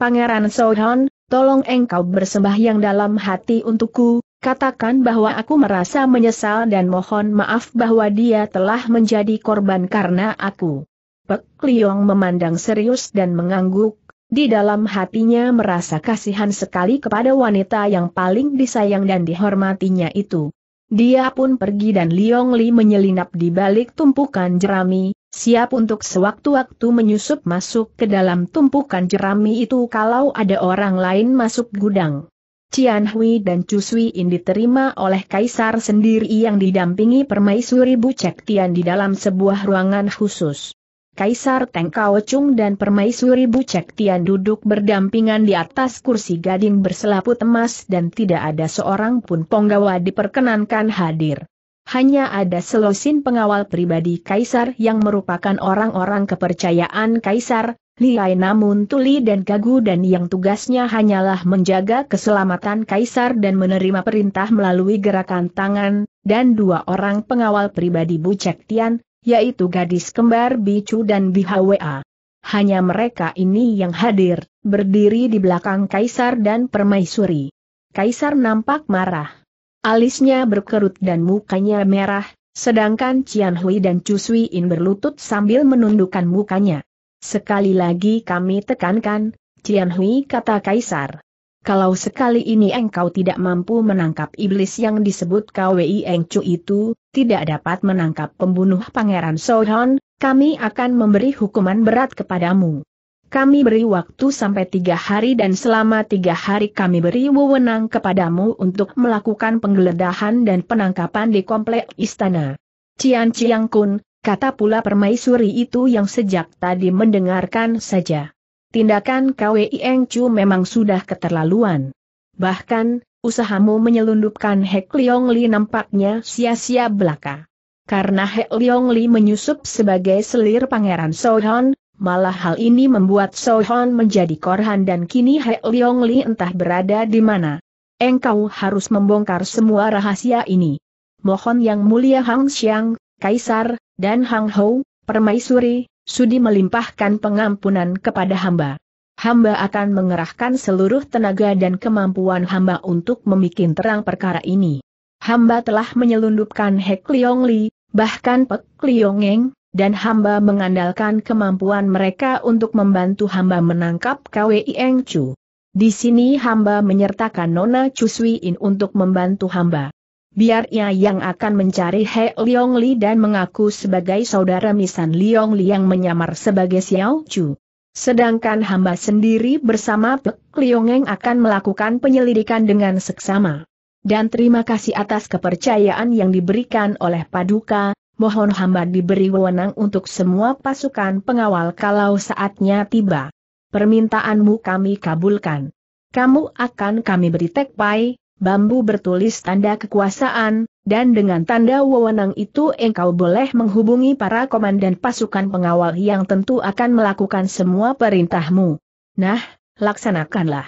Pangeran Sohon, tolong engkau bersembah yang dalam hati untukku, katakan bahwa aku merasa menyesal dan mohon maaf bahwa dia telah menjadi korban karena aku. Pek Liong memandang serius dan mengangguk, di dalam hatinya merasa kasihan sekali kepada wanita yang paling disayang dan dihormatinya itu. Dia pun pergi dan Liong Li menyelinap di balik tumpukan jerami, siap untuk sewaktu-waktu menyusup masuk ke dalam tumpukan jerami itu kalau ada orang lain masuk gudang. Cian Hui dan Chu Sui In diterima oleh kaisar sendiri yang didampingi permaisuri Bu Cek Tian di dalam sebuah ruangan khusus. Kaisar Teng Kao Chung dan permaisuri Bu Cek Tian duduk berdampingan di atas kursi gading berselaput emas dan tidak ada seorang pun penggawa diperkenankan hadir hanya ada selosin pengawal pribadi Kaisar yang merupakan orang-orang kepercayaan Kaisar, Liai namun tuli dan gagu dan yang tugasnya hanyalah menjaga keselamatan kaisar dan menerima perintah melalui gerakan tangan, dan dua orang pengawal pribadi Bu Cek Tian, yaitu gadis kembar Bicu dan Bihwa. Hanya mereka ini yang hadir, berdiri di belakang kaisar dan permaisuri. Kaisar nampak marah. Alisnya berkerut dan mukanya merah, sedangkan Cian Hui dan Chu Sui In berlutut sambil menundukkan mukanya. Sekali lagi kami tekankan, Cian Hui kata Kaisar. Kalau sekali ini engkau tidak mampu menangkap iblis yang disebut KWI Eng Chu itu, tidak dapat menangkap pembunuh Pangeran Sohon, kami akan memberi hukuman berat kepadamu. Kami beri waktu sampai tiga hari dan selama tiga hari kami beri wewenang kepadamu untuk melakukan penggeledahan dan penangkapan di komplek istana. Cian Ciang Kun, kata pula permaisuri itu yang sejak tadi mendengarkan saja. Tindakan KWI Eng Chu memang sudah keterlaluan. Bahkan, usahamu menyelundupkan Hek Leong Li nampaknya sia-sia belaka. Karena Hek Leong Li menyusup sebagai selir Pangeran Sohon, Malah hal ini membuat Sohon menjadi korhan dan kini He Leong Li entah berada di mana. Engkau harus membongkar semua rahasia ini. Mohon yang mulia Hang Xiang, Kaisar, dan Hang Hou, permaisuri, sudi melimpahkan pengampunan kepada hamba. Hamba akan mengerahkan seluruh tenaga dan kemampuan hamba untuk membuat terang perkara ini. Hamba telah menyelundupkan Hek Liong Li, bahkan Pek Liong Eng, dan hamba mengandalkan kemampuan mereka untuk membantu hamba menangkap Kwei Eng Chu. Di sini hamba menyertakan Nona Chusui In untuk membantu hamba. Biar ia yang akan mencari He Liong Li dan mengaku sebagai saudara Misan Liong Li yang menyamar sebagai Xiao Chu. Sedangkan hamba sendiri bersama Pek Eng akan melakukan penyelidikan dengan seksama. Dan terima kasih atas kepercayaan yang diberikan oleh Paduka, mohon hamba diberi wewenang untuk semua pasukan pengawal kalau saatnya tiba. Permintaanmu kami kabulkan. Kamu akan kami beri tekpai, bambu bertulis tanda kekuasaan, dan dengan tanda wewenang itu engkau boleh menghubungi para komandan pasukan pengawal yang tentu akan melakukan semua perintahmu. Nah, laksanakanlah.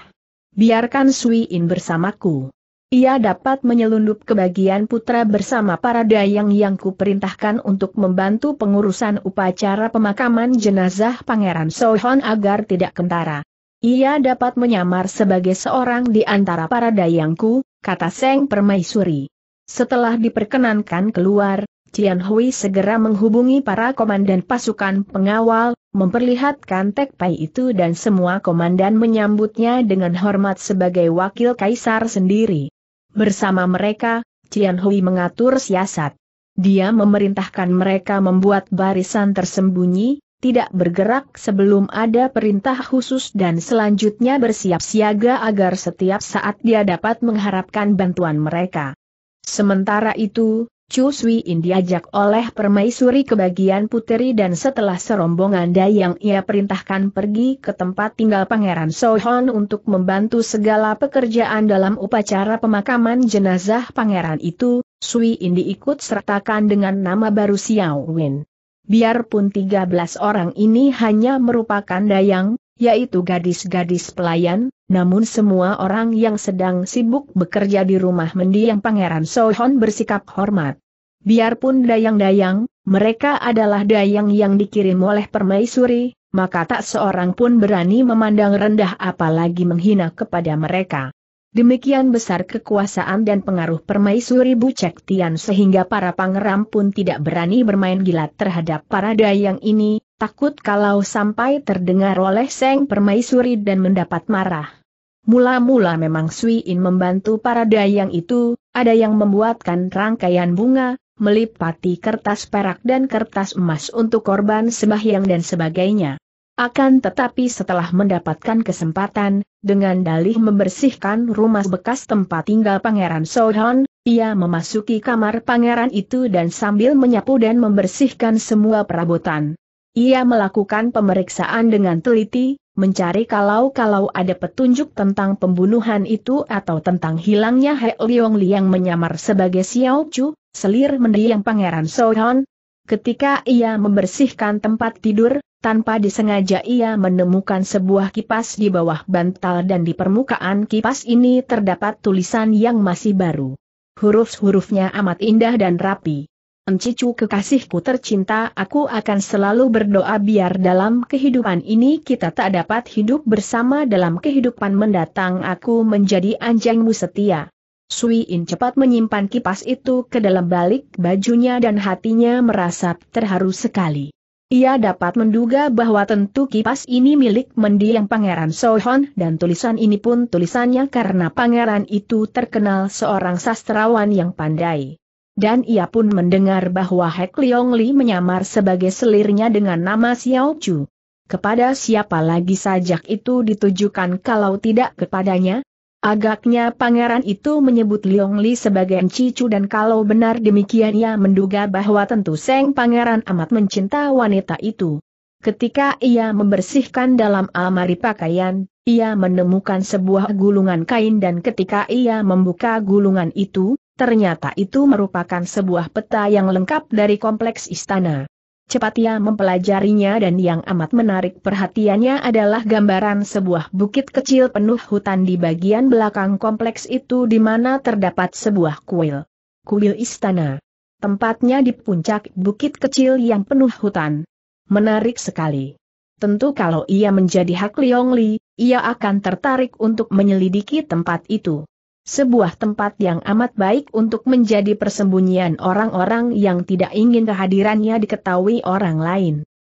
Biarkan Sui In bersamaku. Ia dapat menyelundup ke bagian putra bersama para dayang yang kuperintahkan untuk membantu pengurusan upacara pemakaman jenazah Pangeran Sohon agar tidak kentara. Ia dapat menyamar sebagai seorang di antara para dayangku, kata Seng Permaisuri. Setelah diperkenankan keluar, Cian Hui segera menghubungi para komandan pasukan pengawal, memperlihatkan Tek Pai itu dan semua komandan menyambutnya dengan hormat sebagai wakil kaisar sendiri. Bersama mereka, Cian Hui mengatur siasat. Dia memerintahkan mereka membuat barisan tersembunyi, tidak bergerak sebelum ada perintah khusus dan selanjutnya bersiap siaga agar setiap saat dia dapat mengharapkan bantuan mereka. Sementara itu, Chu Sui In diajak oleh permaisuri ke bagian puteri dan setelah serombongan dayang ia perintahkan pergi ke tempat tinggal Pangeran Sohon untuk membantu segala pekerjaan dalam upacara pemakaman jenazah pangeran itu, Sui In diikut sertakan dengan nama baru Xiao Wen. Biarpun 13 orang ini hanya merupakan dayang, yaitu gadis-gadis pelayan, namun semua orang yang sedang sibuk bekerja di rumah mendiang Pangeran Sohon bersikap hormat. Biarpun dayang-dayang, mereka adalah dayang yang dikirim oleh permaisuri, maka tak seorang pun berani memandang rendah apalagi menghina kepada mereka. Demikian besar kekuasaan dan pengaruh permaisuri Bucek Tian sehingga para pangeran pun tidak berani bermain gila terhadap para dayang ini, takut kalau sampai terdengar oleh Seng permaisuri dan mendapat marah. Mula-mula memang Sui In membantu para dayang itu, ada yang membuatkan rangkaian bunga, melipati kertas perak dan kertas emas untuk korban sembahyang dan sebagainya. Akan tetapi setelah mendapatkan kesempatan, dengan dalih membersihkan rumah bekas tempat tinggal Pangeran Sohon, ia memasuki kamar pangeran itu dan sambil menyapu dan membersihkan semua perabotan. Ia melakukan pemeriksaan dengan teliti, mencari kalau-kalau ada petunjuk tentang pembunuhan itu atau tentang hilangnya He Liong Liang menyamar sebagai Xiao Chu, selir mendiang Pangeran Sohon. Ketika ia membersihkan tempat tidur, tanpa disengaja ia menemukan sebuah kipas di bawah bantal dan di permukaan kipas ini terdapat tulisan yang masih baru. Huruf-hurufnya amat indah dan rapi. Encicu kekasihku tercinta aku akan selalu berdoa biar dalam kehidupan ini kita tak dapat hidup bersama dalam kehidupan mendatang aku menjadi anjangmu setia. Sui In cepat menyimpan kipas itu ke dalam balik bajunya dan hatinya merasa terharu sekali. Ia dapat menduga bahwa tentu kipas ini milik mendiang Pangeran Sohon dan tulisan ini pun tulisannya karena pangeran itu terkenal seorang sastrawan yang pandai dan ia pun mendengar bahwa Hek Leong Li menyamar sebagai selirnya dengan nama Xiao Chu. Kepada siapa lagi sajak itu ditujukan kalau tidak kepadanya? Agaknya pangeran itu menyebut Leong Li sebagai Cicu dan kalau benar demikian ia menduga bahwa tentu Seng pangeran amat mencinta wanita itu. Ketika ia membersihkan dalam almari pakaian, ia menemukan sebuah gulungan kain dan ketika ia membuka gulungan itu, Ternyata itu merupakan sebuah peta yang lengkap dari kompleks istana. Cepat ia mempelajarinya dan yang amat menarik perhatiannya adalah gambaran sebuah bukit kecil penuh hutan di bagian belakang kompleks itu di mana terdapat sebuah kuil. Kuil istana. Tempatnya di puncak bukit kecil yang penuh hutan. Menarik sekali. Tentu kalau ia menjadi hak Liong Li, ia akan tertarik untuk menyelidiki tempat itu sebuah tempat yang amat baik untuk menjadi persembunyian orang-orang yang tidak ingin kehadirannya diketahui orang lain.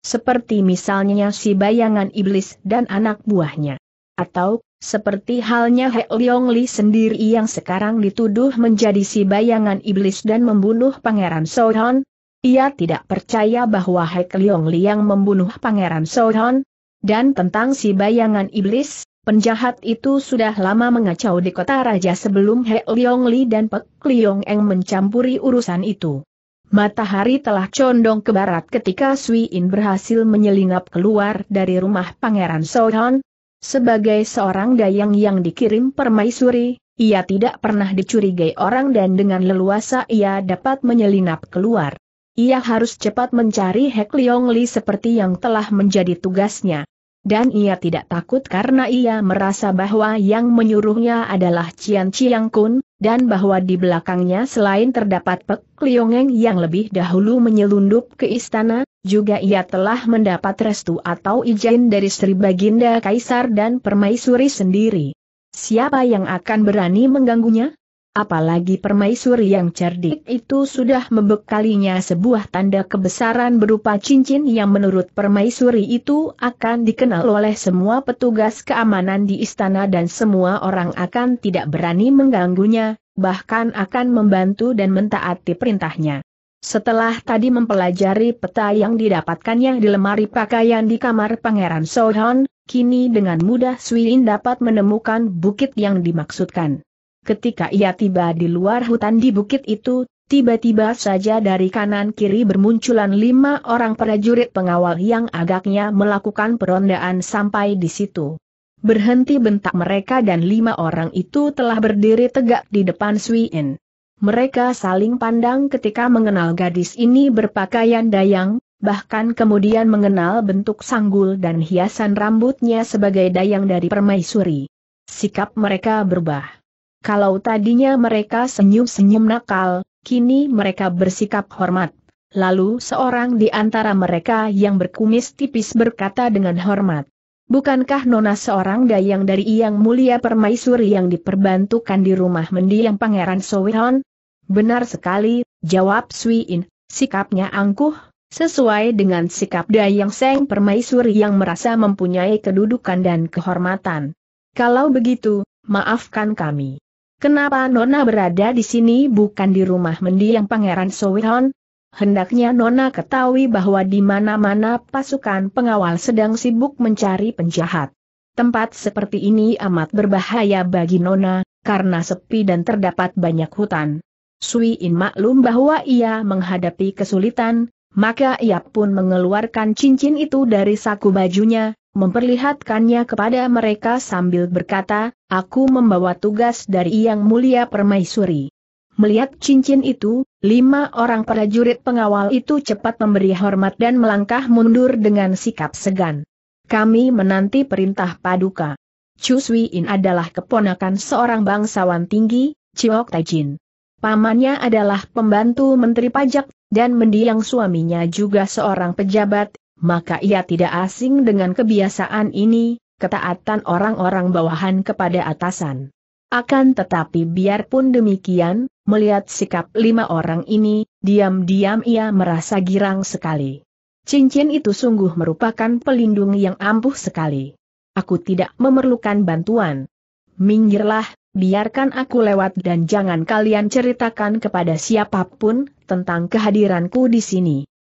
Seperti misalnya si bayangan iblis dan anak buahnya. Atau, seperti halnya He Leong Li sendiri yang sekarang dituduh menjadi si bayangan iblis dan membunuh Pangeran Sohon, ia tidak percaya bahwa He Leong Li yang membunuh Pangeran Sohon, dan tentang si bayangan iblis, Penjahat itu sudah lama mengacau di kota raja sebelum He Leong Li dan Pek Leong Eng mencampuri urusan itu. Matahari telah condong ke barat ketika Sui In berhasil menyelinap keluar dari rumah Pangeran Sohan. Sebagai seorang dayang yang dikirim permaisuri, ia tidak pernah dicurigai orang dan dengan leluasa ia dapat menyelinap keluar ia harus cepat mencari Hek Leong Li seperti yang telah menjadi tugasnya dan ia tidak takut karena ia merasa bahwa yang menyuruhnya adalah Cian Chiang Kun, dan bahwa di belakangnya selain terdapat Pek Liongeng yang lebih dahulu menyelundup ke istana, juga ia telah mendapat restu atau izin dari Sri Baginda Kaisar dan Permaisuri sendiri. Siapa yang akan berani mengganggunya? apalagi permaisuri yang cerdik itu sudah membekalinya sebuah tanda kebesaran berupa cincin yang menurut permaisuri itu akan dikenal oleh semua petugas keamanan di istana dan semua orang akan tidak berani mengganggunya, bahkan akan membantu dan mentaati perintahnya. Setelah tadi mempelajari peta yang didapatkannya di lemari pakaian di kamar Pangeran Sohan, kini dengan mudah Suin dapat menemukan bukit yang dimaksudkan ketika ia tiba di luar hutan di bukit itu, tiba-tiba saja dari kanan kiri bermunculan lima orang prajurit pengawal yang agaknya melakukan perondaan sampai di situ. Berhenti bentak mereka dan lima orang itu telah berdiri tegak di depan Suin. Mereka saling pandang ketika mengenal gadis ini berpakaian dayang, bahkan kemudian mengenal bentuk sanggul dan hiasan rambutnya sebagai dayang dari permaisuri. Sikap mereka berubah. Kalau tadinya mereka senyum-senyum nakal, kini mereka bersikap hormat. Lalu seorang di antara mereka yang berkumis tipis berkata dengan hormat, Bukankah Nona seorang dayang dari Yang Mulia Permaisuri yang diperbantukan di rumah mendiang Pangeran Sowiron? Benar sekali, jawab In, sikapnya angkuh, sesuai dengan sikap dayang Seng Permaisuri yang merasa mempunyai kedudukan dan kehormatan. Kalau begitu, maafkan kami. Kenapa Nona berada di sini bukan di rumah mendiang Pangeran Sowihon? Hendaknya Nona ketahui bahwa di mana-mana pasukan pengawal sedang sibuk mencari penjahat. Tempat seperti ini amat berbahaya bagi Nona, karena sepi dan terdapat banyak hutan. Sui In maklum bahwa ia menghadapi kesulitan, maka ia pun mengeluarkan cincin itu dari saku bajunya, memperlihatkannya kepada mereka sambil berkata, aku membawa tugas dari Yang Mulia Permaisuri. Melihat cincin itu, lima orang prajurit pengawal itu cepat memberi hormat dan melangkah mundur dengan sikap segan. Kami menanti perintah paduka. Chu Sui In adalah keponakan seorang bangsawan tinggi, Chiok Taijin. Pamannya adalah pembantu Menteri Pajak, dan mendiang suaminya juga seorang pejabat maka ia tidak asing dengan kebiasaan ini, ketaatan orang-orang bawahan kepada atasan. Akan tetapi biarpun demikian, melihat sikap lima orang ini, diam-diam ia merasa girang sekali. Cincin itu sungguh merupakan pelindung yang ampuh sekali. Aku tidak memerlukan bantuan. Minggirlah, biarkan aku lewat dan jangan kalian ceritakan kepada siapapun tentang kehadiranku di sini.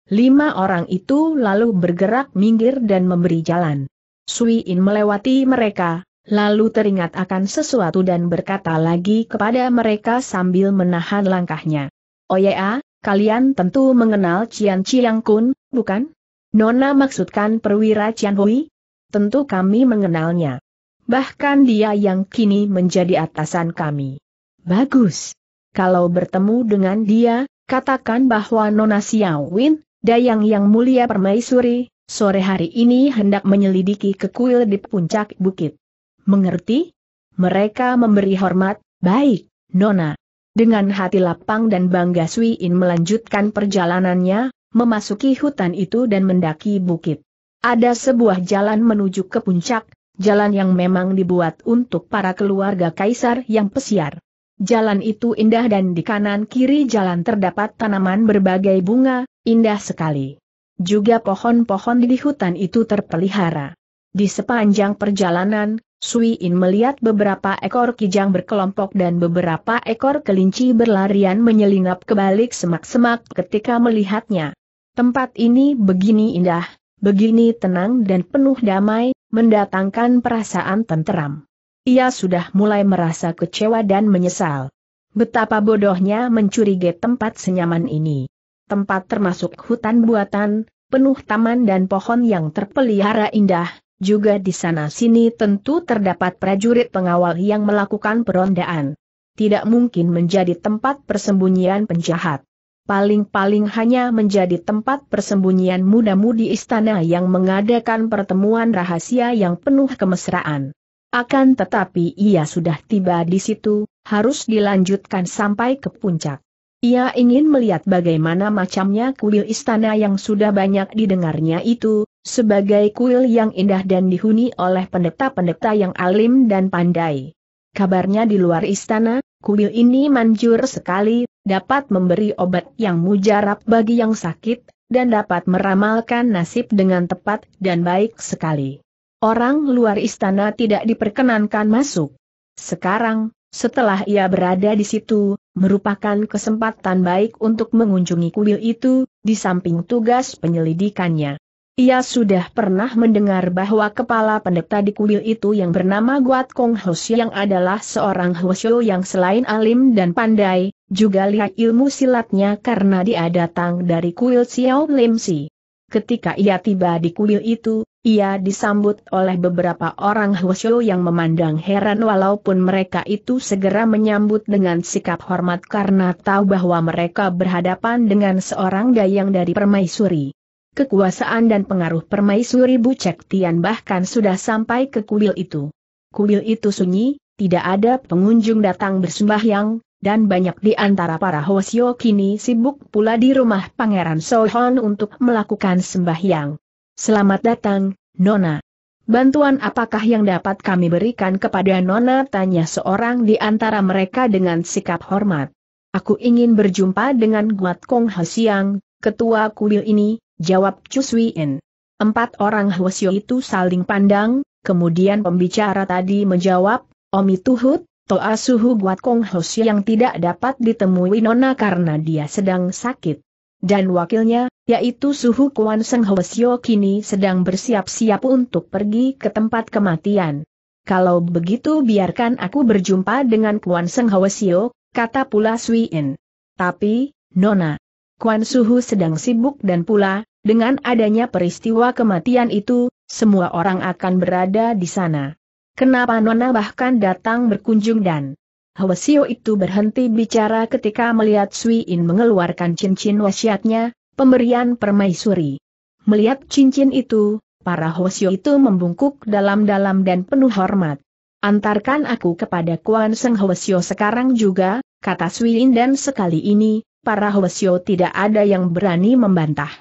Lima orang itu lalu bergerak minggir dan memberi jalan. Sui In melewati mereka, lalu teringat akan sesuatu dan berkata lagi kepada mereka sambil menahan langkahnya. Oh ya, kalian tentu mengenal Cian Chiang Kun, bukan? Nona maksudkan perwira Cian Hui? Tentu kami mengenalnya. Bahkan dia yang kini menjadi atasan kami. Bagus. Kalau bertemu dengan dia, katakan bahwa Nona Xiaowin, Dayang Yang Mulia Permaisuri, sore hari ini hendak menyelidiki ke kuil di puncak bukit. Mengerti? Mereka memberi hormat, baik, Nona. Dengan hati lapang dan bangga Sui melanjutkan perjalanannya, memasuki hutan itu dan mendaki bukit. Ada sebuah jalan menuju ke puncak, jalan yang memang dibuat untuk para keluarga kaisar yang pesiar. Jalan itu indah dan di kanan kiri jalan terdapat tanaman berbagai bunga, indah sekali. Juga pohon-pohon di hutan itu terpelihara. Di sepanjang perjalanan, Sui In melihat beberapa ekor kijang berkelompok dan beberapa ekor kelinci berlarian menyelinap ke balik semak-semak ketika melihatnya. Tempat ini begini indah, begini tenang dan penuh damai, mendatangkan perasaan tenteram. Ia sudah mulai merasa kecewa dan menyesal. Betapa bodohnya mencurigai tempat senyaman ini. Tempat termasuk hutan buatan, penuh taman dan pohon yang terpelihara indah, juga di sana-sini tentu terdapat prajurit pengawal yang melakukan perondaan. Tidak mungkin menjadi tempat persembunyian penjahat paling-paling hanya menjadi tempat persembunyian muda-mudi istana yang mengadakan pertemuan rahasia yang penuh kemesraan. Akan tetapi ia sudah tiba di situ, harus dilanjutkan sampai ke puncak. Ia ingin melihat bagaimana macamnya kuil istana yang sudah banyak didengarnya itu, sebagai kuil yang indah dan dihuni oleh pendeta-pendeta yang alim dan pandai. Kabarnya di luar istana, kuil ini manjur sekali, dapat memberi obat yang mujarab bagi yang sakit, dan dapat meramalkan nasib dengan tepat dan baik sekali. Orang luar istana tidak diperkenankan masuk. Sekarang, setelah ia berada di situ, merupakan kesempatan baik untuk mengunjungi kuil itu, di samping tugas penyelidikannya. Ia sudah pernah mendengar bahwa kepala pendeta di kuil itu yang bernama Guat Kong Hoshi yang adalah seorang Hosyo yang selain alim dan pandai, juga lihat ilmu silatnya karena dia datang dari kuil Xiao Lim Si. Ketika ia tiba di kuil itu, ia disambut oleh beberapa orang Hwasyo yang memandang heran walaupun mereka itu segera menyambut dengan sikap hormat karena tahu bahwa mereka berhadapan dengan seorang dayang dari permaisuri. Kekuasaan dan pengaruh permaisuri Bucek Tian bahkan sudah sampai ke kuil itu. Kuil itu sunyi, tidak ada pengunjung datang bersembahyang, dan banyak di antara para Hwasyo kini sibuk pula di rumah Pangeran Sohon untuk melakukan sembahyang. Selamat datang, Nona. Bantuan apakah yang dapat kami berikan kepada Nona? Tanya seorang di antara mereka dengan sikap hormat. Aku ingin berjumpa dengan Guat Kong Siang, ketua kuil ini, jawab Chuswien. Empat orang Hwasyo itu saling pandang, kemudian pembicara tadi menjawab, Omi Tuhut, Toa Suhu Guat Kong Hos yang tidak dapat ditemui Nona karena dia sedang sakit. Dan wakilnya, yaitu suhu Kuan Seng Hwasyo kini sedang bersiap-siap untuk pergi ke tempat kematian. Kalau begitu biarkan aku berjumpa dengan Kuan Seng Hwasyo, kata pula Suin. Tapi, Nona, Kuan Suhu sedang sibuk dan pula, dengan adanya peristiwa kematian itu, semua orang akan berada di sana. Kenapa Nona bahkan datang berkunjung dan... Hwasyo itu berhenti bicara ketika melihat Suin mengeluarkan cincin wasiatnya, Pemberian permaisuri. Melihat cincin itu, para Hosyo itu membungkuk dalam-dalam dan penuh hormat. Antarkan aku kepada Kuan Seng Hwasyo sekarang juga, kata Swin, dan sekali ini, para Hosyo tidak ada yang berani membantah.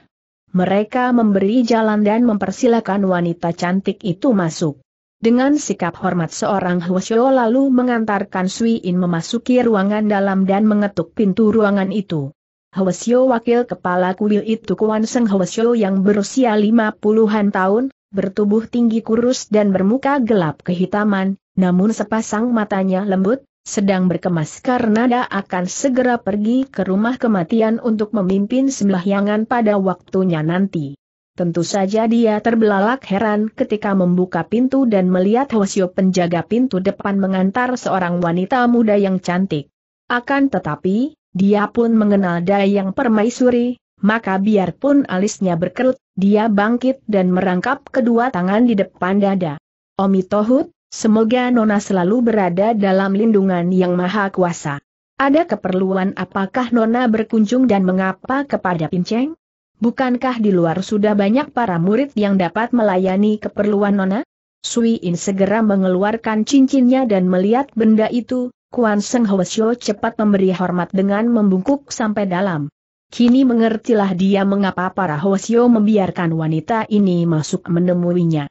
Mereka memberi jalan dan mempersilakan wanita cantik itu masuk. Dengan sikap hormat seorang Hwasyo lalu mengantarkan Swin memasuki ruangan dalam dan mengetuk pintu ruangan itu. Hwasyo wakil kepala kuil itu Kuan Seng Hwasyo yang berusia lima puluhan tahun, bertubuh tinggi kurus dan bermuka gelap kehitaman, namun sepasang matanya lembut, sedang berkemas karena dia akan segera pergi ke rumah kematian untuk memimpin sembahyangan pada waktunya nanti. Tentu saja dia terbelalak heran ketika membuka pintu dan melihat Hwasyo penjaga pintu depan mengantar seorang wanita muda yang cantik. Akan tetapi, dia pun mengenal Dayang Permaisuri, maka biarpun alisnya berkerut, dia bangkit dan merangkap kedua tangan di depan dada. Omi Tohut, semoga Nona selalu berada dalam lindungan yang maha kuasa. Ada keperluan apakah Nona berkunjung dan mengapa kepada Pinceng? Bukankah di luar sudah banyak para murid yang dapat melayani keperluan Nona? Sui In segera mengeluarkan cincinnya dan melihat benda itu, Kuan Seng Hoesyo cepat memberi hormat dengan membungkuk sampai dalam. Kini mengertilah dia mengapa para Hoesyo membiarkan wanita ini masuk menemuinya.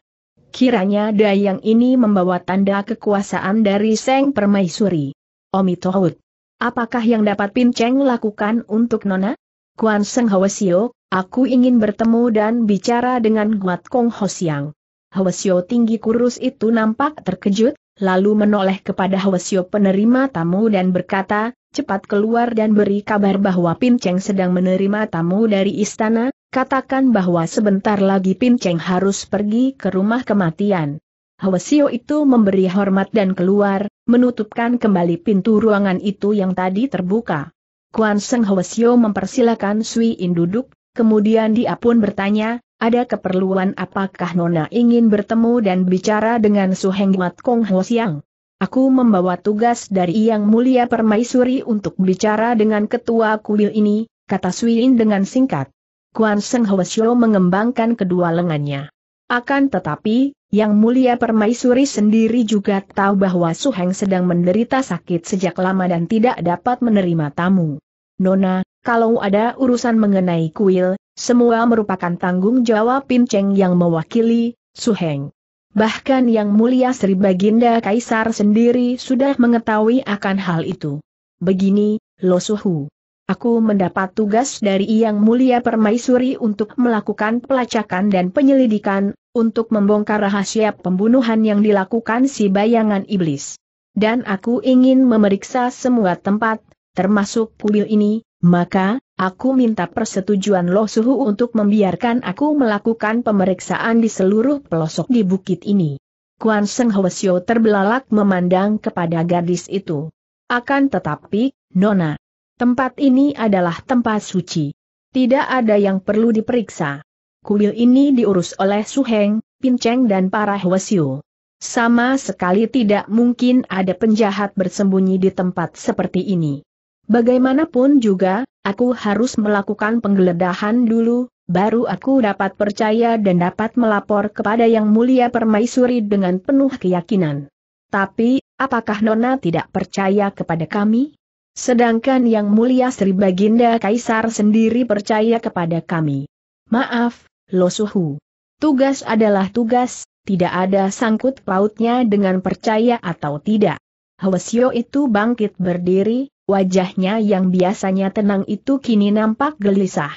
Kiranya Dayang ini membawa tanda kekuasaan dari Seng Permaisuri. Omi Tohut. Apakah yang dapat Pin Cheng lakukan untuk Nona? Kuan Seng Hoesyo, aku ingin bertemu dan bicara dengan Guat Kong Hosiang. Hoesyo tinggi kurus itu nampak terkejut, lalu menoleh kepada Hwasyo penerima tamu dan berkata, cepat keluar dan beri kabar bahwa Pinceng sedang menerima tamu dari istana, katakan bahwa sebentar lagi Pinceng harus pergi ke rumah kematian. Hwasyo itu memberi hormat dan keluar, menutupkan kembali pintu ruangan itu yang tadi terbuka. Kuan Seng Hwasyo mempersilakan Sui In duduk, kemudian dia pun bertanya, ada keperluan apakah Nona ingin bertemu dan bicara dengan Suheng Wat Kong Ho Siang? Aku membawa tugas dari Yang Mulia Permaisuri untuk bicara dengan ketua kuil ini, kata Suin dengan singkat. Kuan Seng Ho mengembangkan kedua lengannya. Akan tetapi, Yang Mulia Permaisuri sendiri juga tahu bahwa Su Heng sedang menderita sakit sejak lama dan tidak dapat menerima tamu. Nona, kalau ada urusan mengenai kuil, semua merupakan tanggung jawab pinceng yang mewakili, Su Heng. Bahkan Yang Mulia Sri Baginda Kaisar sendiri sudah mengetahui akan hal itu. Begini, Lo Suhu. Aku mendapat tugas dari Yang Mulia Permaisuri untuk melakukan pelacakan dan penyelidikan, untuk membongkar rahasia pembunuhan yang dilakukan si bayangan iblis. Dan aku ingin memeriksa semua tempat, termasuk kubil ini, maka, aku minta persetujuan Lo Suhu untuk membiarkan aku melakukan pemeriksaan di seluruh pelosok di bukit ini. Kuan Seng Hwasyo terbelalak memandang kepada gadis itu. Akan tetapi, Nona, tempat ini adalah tempat suci. Tidak ada yang perlu diperiksa. Kuil ini diurus oleh Su Suheng, Pinceng dan para Hwasyo. Sama sekali tidak mungkin ada penjahat bersembunyi di tempat seperti ini. Bagaimanapun juga, aku harus melakukan penggeledahan dulu, baru aku dapat percaya dan dapat melapor kepada Yang Mulia Permaisuri dengan penuh keyakinan. Tapi, apakah Nona tidak percaya kepada kami? Sedangkan Yang Mulia Sri Baginda Kaisar sendiri percaya kepada kami. Maaf, Losuhu. Tugas adalah tugas, tidak ada sangkut pautnya dengan percaya atau tidak. Hwasyo itu bangkit berdiri, Wajahnya yang biasanya tenang itu kini nampak gelisah.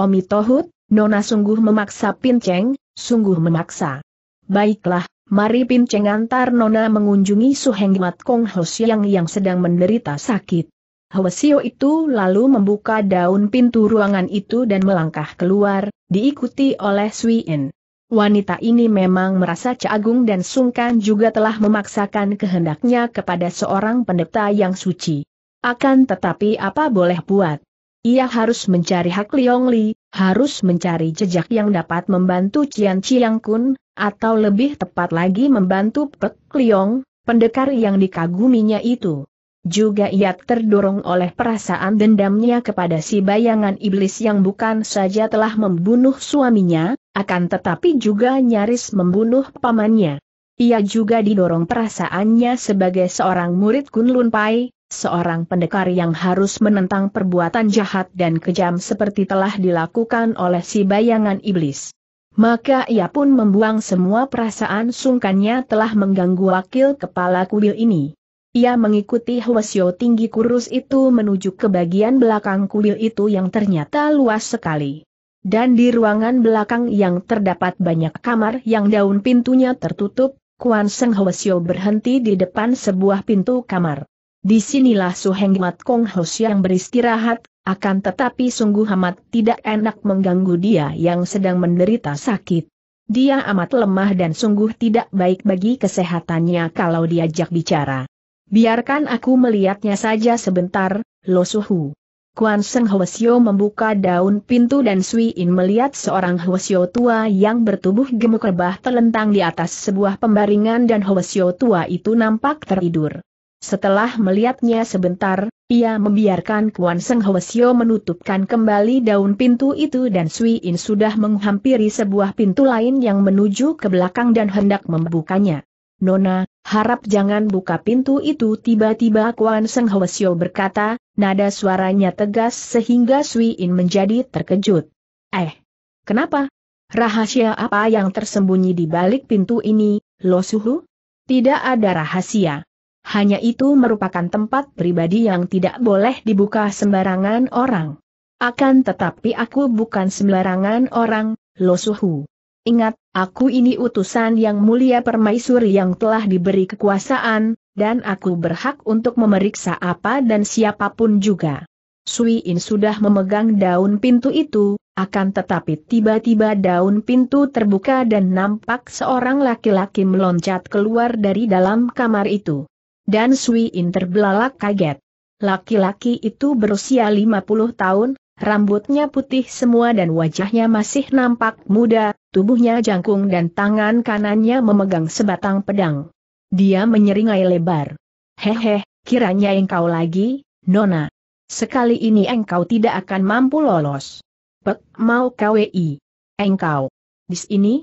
Omi Tohut, Nona sungguh memaksa Pinceng, sungguh memaksa. Baiklah, mari Pinceng antar Nona mengunjungi Suheng Mat Kong Siang yang sedang menderita sakit. Hwasio itu lalu membuka daun pintu ruangan itu dan melangkah keluar, diikuti oleh In. Wanita ini memang merasa cagung dan sungkan juga telah memaksakan kehendaknya kepada seorang pendeta yang suci. Akan tetapi apa boleh buat? Ia harus mencari Hak Liong Li, harus mencari jejak yang dapat membantu Cian Chiang Kun, atau lebih tepat lagi membantu Pek Liong, pendekar yang dikaguminya itu. Juga ia terdorong oleh perasaan dendamnya kepada si bayangan iblis yang bukan saja telah membunuh suaminya, akan tetapi juga nyaris membunuh pamannya. Ia juga didorong perasaannya sebagai seorang murid Kunlun Pai, seorang pendekar yang harus menentang perbuatan jahat dan kejam seperti telah dilakukan oleh si bayangan iblis. Maka ia pun membuang semua perasaan sungkannya telah mengganggu wakil kepala kuil ini. Ia mengikuti Hwasyo tinggi kurus itu menuju ke bagian belakang kuil itu yang ternyata luas sekali dan di ruangan belakang yang terdapat banyak kamar yang daun pintunya tertutup, Kuan Seng Hwasyo berhenti di depan sebuah pintu kamar. Disinilah Heng Mat Kong Hos yang beristirahat, akan tetapi sungguh amat tidak enak mengganggu dia yang sedang menderita sakit. Dia amat lemah dan sungguh tidak baik bagi kesehatannya kalau diajak bicara. Biarkan aku melihatnya saja sebentar, Lo Suhu. Kuan Seng Hwasyo membuka daun pintu dan Sui In melihat seorang Hwasyo tua yang bertubuh gemuk rebah telentang di atas sebuah pembaringan dan Hwasyo tua itu nampak tertidur. Setelah melihatnya sebentar, ia membiarkan Kuan Seng Hoesio menutupkan kembali daun pintu itu dan Sui In sudah menghampiri sebuah pintu lain yang menuju ke belakang dan hendak membukanya. Nona, harap jangan buka pintu itu tiba-tiba Kuan Seng Hoesio berkata, nada suaranya tegas sehingga Sui In menjadi terkejut. Eh, kenapa? Rahasia apa yang tersembunyi di balik pintu ini, Lo Suhu? Tidak ada rahasia hanya itu merupakan tempat pribadi yang tidak boleh dibuka sembarangan orang. Akan tetapi aku bukan sembarangan orang, Suhu. Ingat, aku ini utusan yang mulia permaisuri yang telah diberi kekuasaan, dan aku berhak untuk memeriksa apa dan siapapun juga. Sui In sudah memegang daun pintu itu, akan tetapi tiba-tiba daun pintu terbuka dan nampak seorang laki-laki meloncat keluar dari dalam kamar itu dan Sui In terbelalak kaget. Laki-laki itu berusia 50 tahun, rambutnya putih semua dan wajahnya masih nampak muda, tubuhnya jangkung dan tangan kanannya memegang sebatang pedang. Dia menyeringai lebar. Hehe, kiranya engkau lagi, Nona. Sekali ini engkau tidak akan mampu lolos. Pek mau KWI. Engkau. Di sini?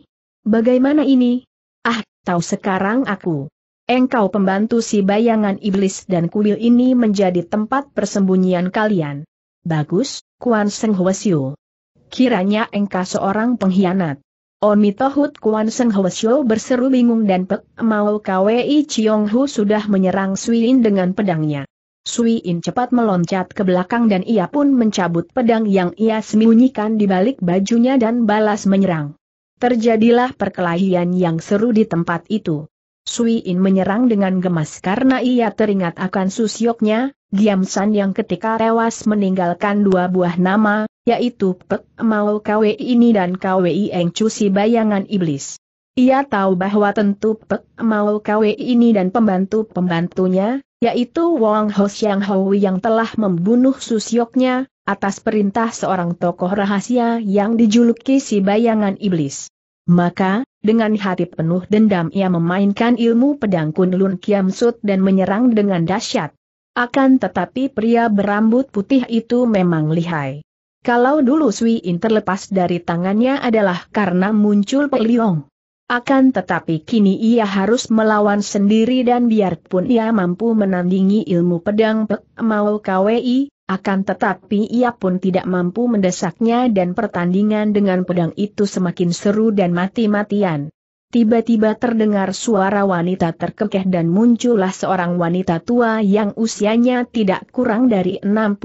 Bagaimana ini? Ah, tahu sekarang aku. Engkau pembantu si bayangan iblis dan kuil ini menjadi tempat persembunyian kalian. Bagus, Kuan Seng Hwasyo. Kiranya engkau seorang pengkhianat. Omi Tohut Kuan Seng Hwasyo berseru bingung dan pek mau KWI Chiong Hu sudah menyerang Suin dengan pedangnya. Suin cepat meloncat ke belakang dan ia pun mencabut pedang yang ia sembunyikan di balik bajunya dan balas menyerang. Terjadilah perkelahian yang seru di tempat itu. Sui In menyerang dengan gemas karena ia teringat akan susyoknya, Giam San yang ketika tewas meninggalkan dua buah nama, yaitu Pek Mau Kwe ini dan Kwe Eng Cusi bayangan iblis. Ia tahu bahwa tentu Pek Mau Kwe ini dan pembantu-pembantunya, yaitu Wang Ho Siang Hui yang telah membunuh susyoknya, atas perintah seorang tokoh rahasia yang dijuluki si bayangan iblis. Maka, dengan hati penuh dendam ia memainkan ilmu pedang Kunlun Kiam Sut dan menyerang dengan dahsyat. Akan tetapi pria berambut putih itu memang lihai. Kalau dulu Sui In terlepas dari tangannya adalah karena muncul Peliong. Akan tetapi kini ia harus melawan sendiri dan biarpun ia mampu menandingi ilmu pedang Pek Mau Kwi, akan tetapi ia pun tidak mampu mendesaknya dan pertandingan dengan pedang itu semakin seru dan mati-matian. Tiba-tiba terdengar suara wanita terkekeh dan muncullah seorang wanita tua yang usianya tidak kurang dari 65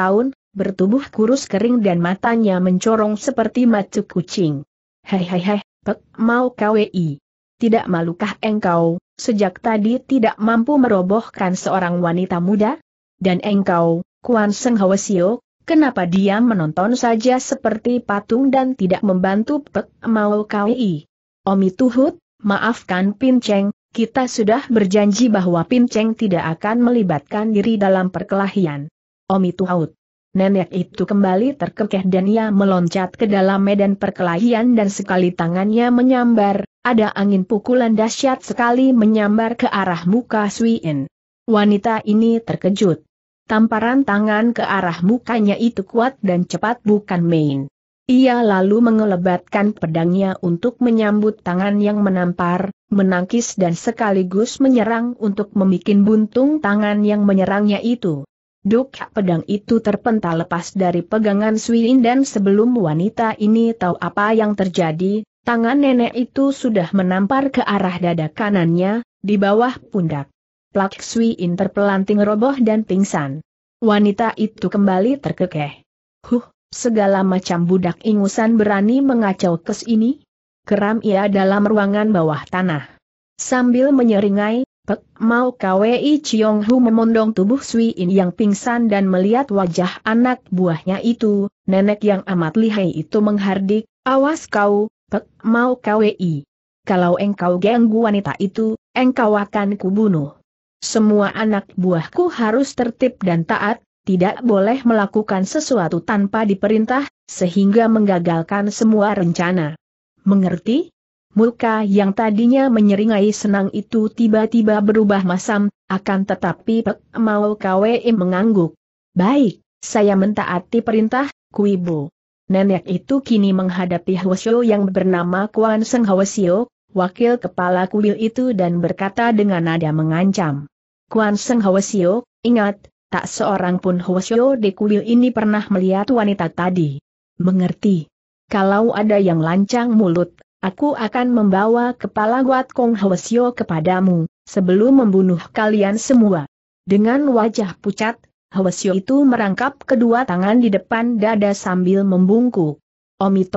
tahun, bertubuh kurus kering dan matanya mencorong seperti macu kucing. Hei hei pek mau kwi. Tidak malukah engkau, sejak tadi tidak mampu merobohkan seorang wanita muda? Dan engkau, Kuan Seng Sio, kenapa dia menonton saja seperti patung dan tidak membantu Pek Mau Kwi? Omi Tuhut, maafkan Pin Cheng, kita sudah berjanji bahwa Pin Cheng tidak akan melibatkan diri dalam perkelahian. Omi Tuhut. Nenek itu kembali terkekeh dan ia meloncat ke dalam medan perkelahian dan sekali tangannya menyambar, ada angin pukulan dahsyat sekali menyambar ke arah muka Sui In. Wanita ini terkejut. Tamparan tangan ke arah mukanya itu kuat dan cepat bukan main. Ia lalu mengelebatkan pedangnya untuk menyambut tangan yang menampar, menangkis dan sekaligus menyerang untuk membuat buntung tangan yang menyerangnya itu. Duk pedang itu terpental lepas dari pegangan Suin dan sebelum wanita ini tahu apa yang terjadi, tangan nenek itu sudah menampar ke arah dada kanannya, di bawah pundak. Plak Sui terpelanting roboh dan pingsan. Wanita itu kembali terkekeh. Huh, segala macam budak ingusan berani mengacau kes ini? Keram ia dalam ruangan bawah tanah. Sambil menyeringai, Pek mau KWI Chiong Hu memondong tubuh Sui In yang pingsan dan melihat wajah anak buahnya itu, nenek yang amat lihai itu menghardik, awas kau, Pek mau KWI. Kalau engkau ganggu wanita itu, engkau akan kubunuh. Semua anak buahku harus tertib dan taat, tidak boleh melakukan sesuatu tanpa diperintah, sehingga menggagalkan semua rencana. Mengerti? Muka yang tadinya menyeringai senang itu tiba-tiba berubah masam, akan tetapi Pek Mau Kwe mengangguk. Baik, saya mentaati perintah, Kuibu. Nenek itu kini menghadapi Hwasyo yang bernama Kuan Seng Hwasyo, wakil kepala kuil itu dan berkata dengan nada mengancam. Kuan Seng Hwasyo, ingat, tak seorang pun Hwasyo di kuil ini pernah melihat wanita tadi. Mengerti. Kalau ada yang lancang mulut, aku akan membawa kepala Guat Kong Hwasyo kepadamu, sebelum membunuh kalian semua. Dengan wajah pucat, Hwasyo itu merangkap kedua tangan di depan dada sambil membungkuk. Omi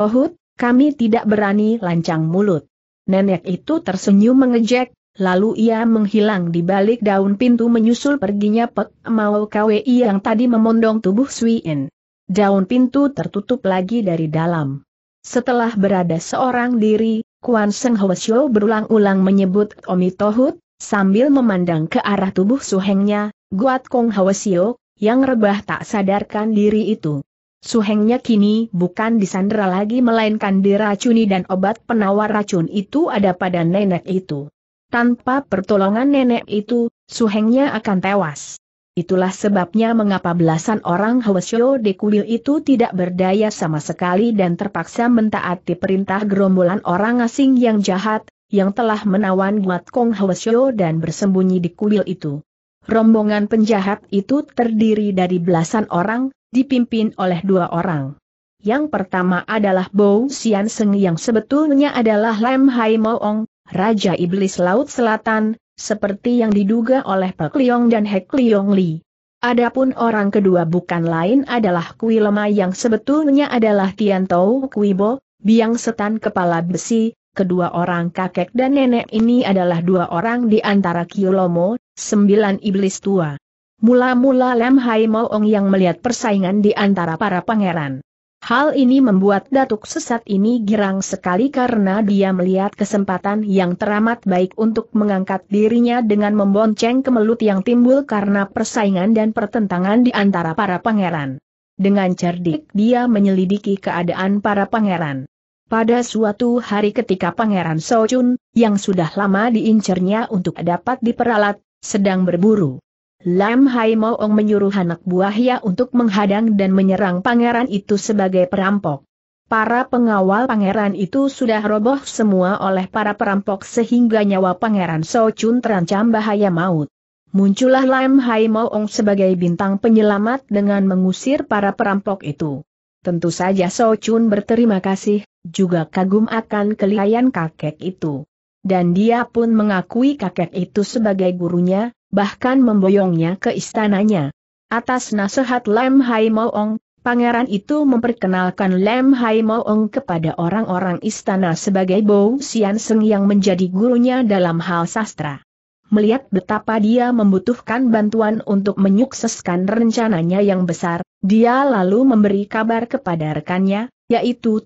kami tidak berani lancang mulut. Nenek itu tersenyum mengejek, Lalu ia menghilang di balik daun pintu menyusul perginya Pek mau kwi yang tadi memondong tubuh Suin. Daun pintu tertutup lagi dari dalam. Setelah berada seorang diri, Kuan Seng Hwasyo berulang-ulang menyebut Omi Tohut, sambil memandang ke arah tubuh suhengnya, Guat Kong Hwasyo, yang rebah tak sadarkan diri itu. Suhengnya kini bukan disandera lagi melainkan diracuni dan obat penawar racun itu ada pada nenek itu. Tanpa pertolongan nenek itu, suhengnya akan tewas. Itulah sebabnya mengapa belasan orang Hwasyo di kuil itu tidak berdaya sama sekali dan terpaksa mentaati perintah gerombolan orang asing yang jahat, yang telah menawan Guat Kong Hwasyo dan bersembunyi di kuil itu. Rombongan penjahat itu terdiri dari belasan orang, dipimpin oleh dua orang. Yang pertama adalah Bo Xian Seng yang sebetulnya adalah Lam Hai Moong, Raja Iblis Laut Selatan, seperti yang diduga oleh Pek Liong dan Hek Liong Li. Adapun orang kedua bukan lain adalah Kui Lema yang sebetulnya adalah Tian Tou Kui Bo, biang setan kepala besi, kedua orang kakek dan nenek ini adalah dua orang di antara Kiolomo, sembilan iblis tua. Mula-mula Lem Hai Moong yang melihat persaingan di antara para pangeran. Hal ini membuat datuk sesat ini girang sekali karena dia melihat kesempatan yang teramat baik untuk mengangkat dirinya dengan membonceng kemelut yang timbul karena persaingan dan pertentangan di antara para pangeran. Dengan cerdik dia menyelidiki keadaan para pangeran. Pada suatu hari ketika pangeran Sochun, yang sudah lama diincernya untuk dapat diperalat, sedang berburu. Lam Hai Moong menyuruh anak buahnya untuk menghadang dan menyerang pangeran itu sebagai perampok. Para pengawal pangeran itu sudah roboh semua oleh para perampok sehingga nyawa pangeran Chun terancam bahaya maut. Muncullah Lam Hai Moong sebagai bintang penyelamat dengan mengusir para perampok itu. Tentu saja Chun berterima kasih, juga kagum akan kelihayan kakek itu. Dan dia pun mengakui kakek itu sebagai gurunya, bahkan memboyongnya ke istananya. Atas nasihat Lem Hai Moong, pangeran itu memperkenalkan Lem Hai Moong kepada orang-orang istana sebagai Bo Sian Seng yang menjadi gurunya dalam hal sastra. Melihat betapa dia membutuhkan bantuan untuk menyukseskan rencananya yang besar, dia lalu memberi kabar kepada rekannya, yaitu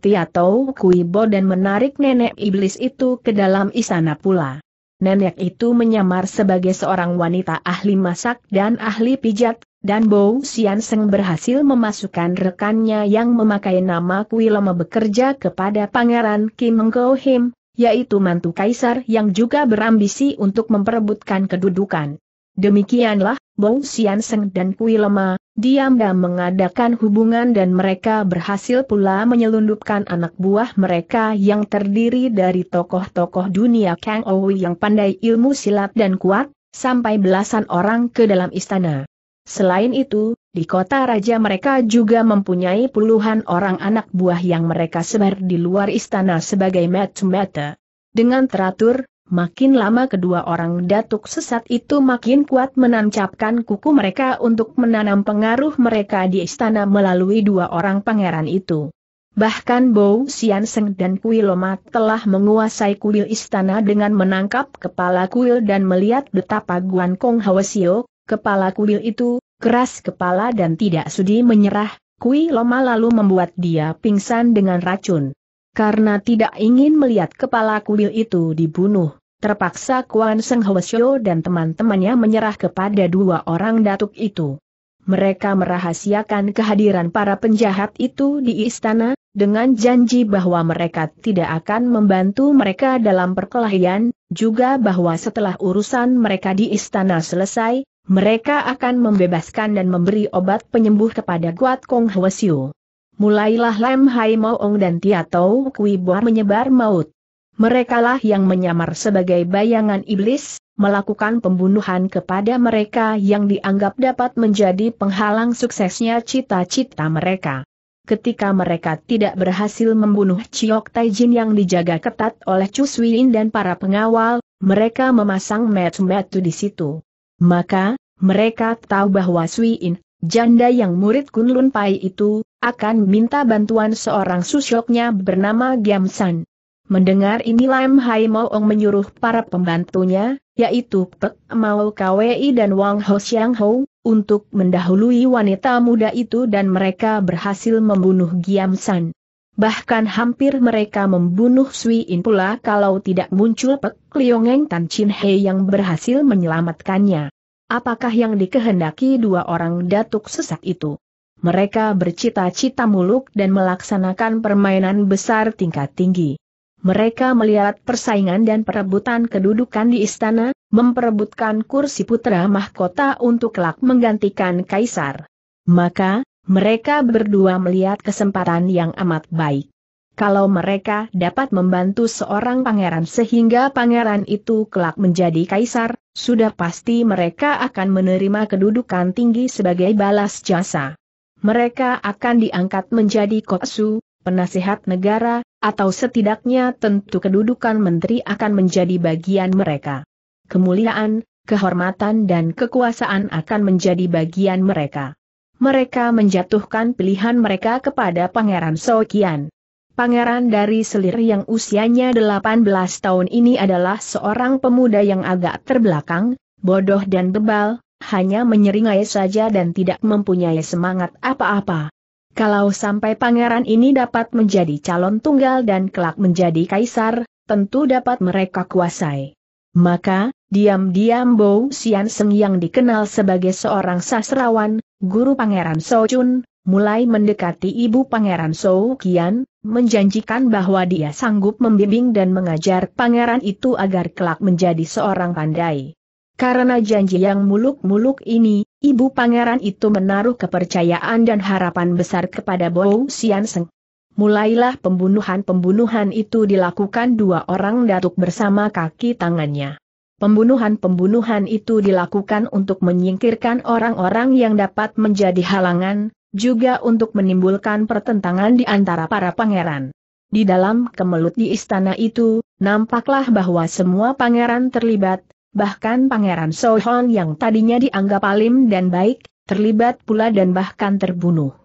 Kui Bo dan menarik nenek iblis itu ke dalam istana pula nenek itu menyamar sebagai seorang wanita ahli masak dan ahli pijat, dan Bo Sian Seng berhasil memasukkan rekannya yang memakai nama Kui Lama bekerja kepada Pangeran Kim Go Him, yaitu mantu kaisar yang juga berambisi untuk memperebutkan kedudukan. Demikianlah, Bong Sian Seng dan Kui Lema, diam-diam mengadakan hubungan dan mereka berhasil pula menyelundupkan anak buah mereka yang terdiri dari tokoh-tokoh dunia Kang Owi yang pandai ilmu silat dan kuat, sampai belasan orang ke dalam istana. Selain itu, di kota raja mereka juga mempunyai puluhan orang anak buah yang mereka sebar di luar istana sebagai mata-mata. Dengan teratur, Makin lama kedua orang datuk sesat itu makin kuat menancapkan kuku mereka untuk menanam pengaruh mereka di istana melalui dua orang pangeran itu. Bahkan Bow Sian Seng dan Kuil Lomat telah menguasai kuil istana dengan menangkap kepala kuil dan melihat betapa Guan Kong Hawasio, kepala kuil itu, keras kepala dan tidak sudi menyerah, Kuil Loma lalu membuat dia pingsan dengan racun karena tidak ingin melihat kepala kuil itu dibunuh. Terpaksa Kuan Seng Hwasyo dan teman-temannya menyerah kepada dua orang datuk itu. Mereka merahasiakan kehadiran para penjahat itu di istana, dengan janji bahwa mereka tidak akan membantu mereka dalam perkelahian, juga bahwa setelah urusan mereka di istana selesai, mereka akan membebaskan dan memberi obat penyembuh kepada Guat Kong Hwasyo mulailah Lem Hai Ong dan Tia Tau Kui Boar menyebar maut. Merekalah yang menyamar sebagai bayangan iblis, melakukan pembunuhan kepada mereka yang dianggap dapat menjadi penghalang suksesnya cita-cita mereka. Ketika mereka tidak berhasil membunuh Chiok Taijin yang dijaga ketat oleh Chu Suin dan para pengawal, mereka memasang metu-metu di situ. Maka, mereka tahu bahwa Suin, janda yang murid Kunlun Pai itu, akan minta bantuan seorang susyoknya bernama Giam San. Mendengar ini Lam Hai Moong menyuruh para pembantunya, yaitu Pek Mao Kwei dan Wang Ho Xiang Ho, untuk mendahului wanita muda itu dan mereka berhasil membunuh Giam San. Bahkan hampir mereka membunuh Sui In pula kalau tidak muncul Pek Liongeng Tan Chin He yang berhasil menyelamatkannya. Apakah yang dikehendaki dua orang datuk sesat itu? Mereka bercita-cita muluk dan melaksanakan permainan besar tingkat tinggi. Mereka melihat persaingan dan perebutan kedudukan di istana, memperebutkan kursi putra mahkota untuk kelak menggantikan kaisar. Maka, mereka berdua melihat kesempatan yang amat baik. Kalau mereka dapat membantu seorang pangeran sehingga pangeran itu kelak menjadi kaisar, sudah pasti mereka akan menerima kedudukan tinggi sebagai balas jasa mereka akan diangkat menjadi kotsu, penasehat negara, atau setidaknya tentu kedudukan menteri akan menjadi bagian mereka. Kemuliaan, kehormatan dan kekuasaan akan menjadi bagian mereka. Mereka menjatuhkan pilihan mereka kepada Pangeran Sokian. Pangeran dari selir yang usianya 18 tahun ini adalah seorang pemuda yang agak terbelakang, bodoh dan bebal, hanya menyeringai saja dan tidak mempunyai semangat apa-apa. Kalau sampai pangeran ini dapat menjadi calon tunggal dan kelak menjadi kaisar, tentu dapat mereka kuasai. Maka, diam-diam Bo Sian Seng yang dikenal sebagai seorang sastrawan, guru pangeran So Chun, mulai mendekati ibu pangeran So Kian, menjanjikan bahwa dia sanggup membimbing dan mengajar pangeran itu agar kelak menjadi seorang pandai. Karena janji yang muluk-muluk ini, ibu pangeran itu menaruh kepercayaan dan harapan besar kepada Bou Sian Seng. Mulailah pembunuhan-pembunuhan itu dilakukan dua orang datuk bersama kaki tangannya. Pembunuhan-pembunuhan itu dilakukan untuk menyingkirkan orang-orang yang dapat menjadi halangan, juga untuk menimbulkan pertentangan di antara para pangeran. Di dalam kemelut di istana itu, nampaklah bahwa semua pangeran terlibat, Bahkan Pangeran Sohon yang tadinya dianggap alim dan baik, terlibat pula dan bahkan terbunuh.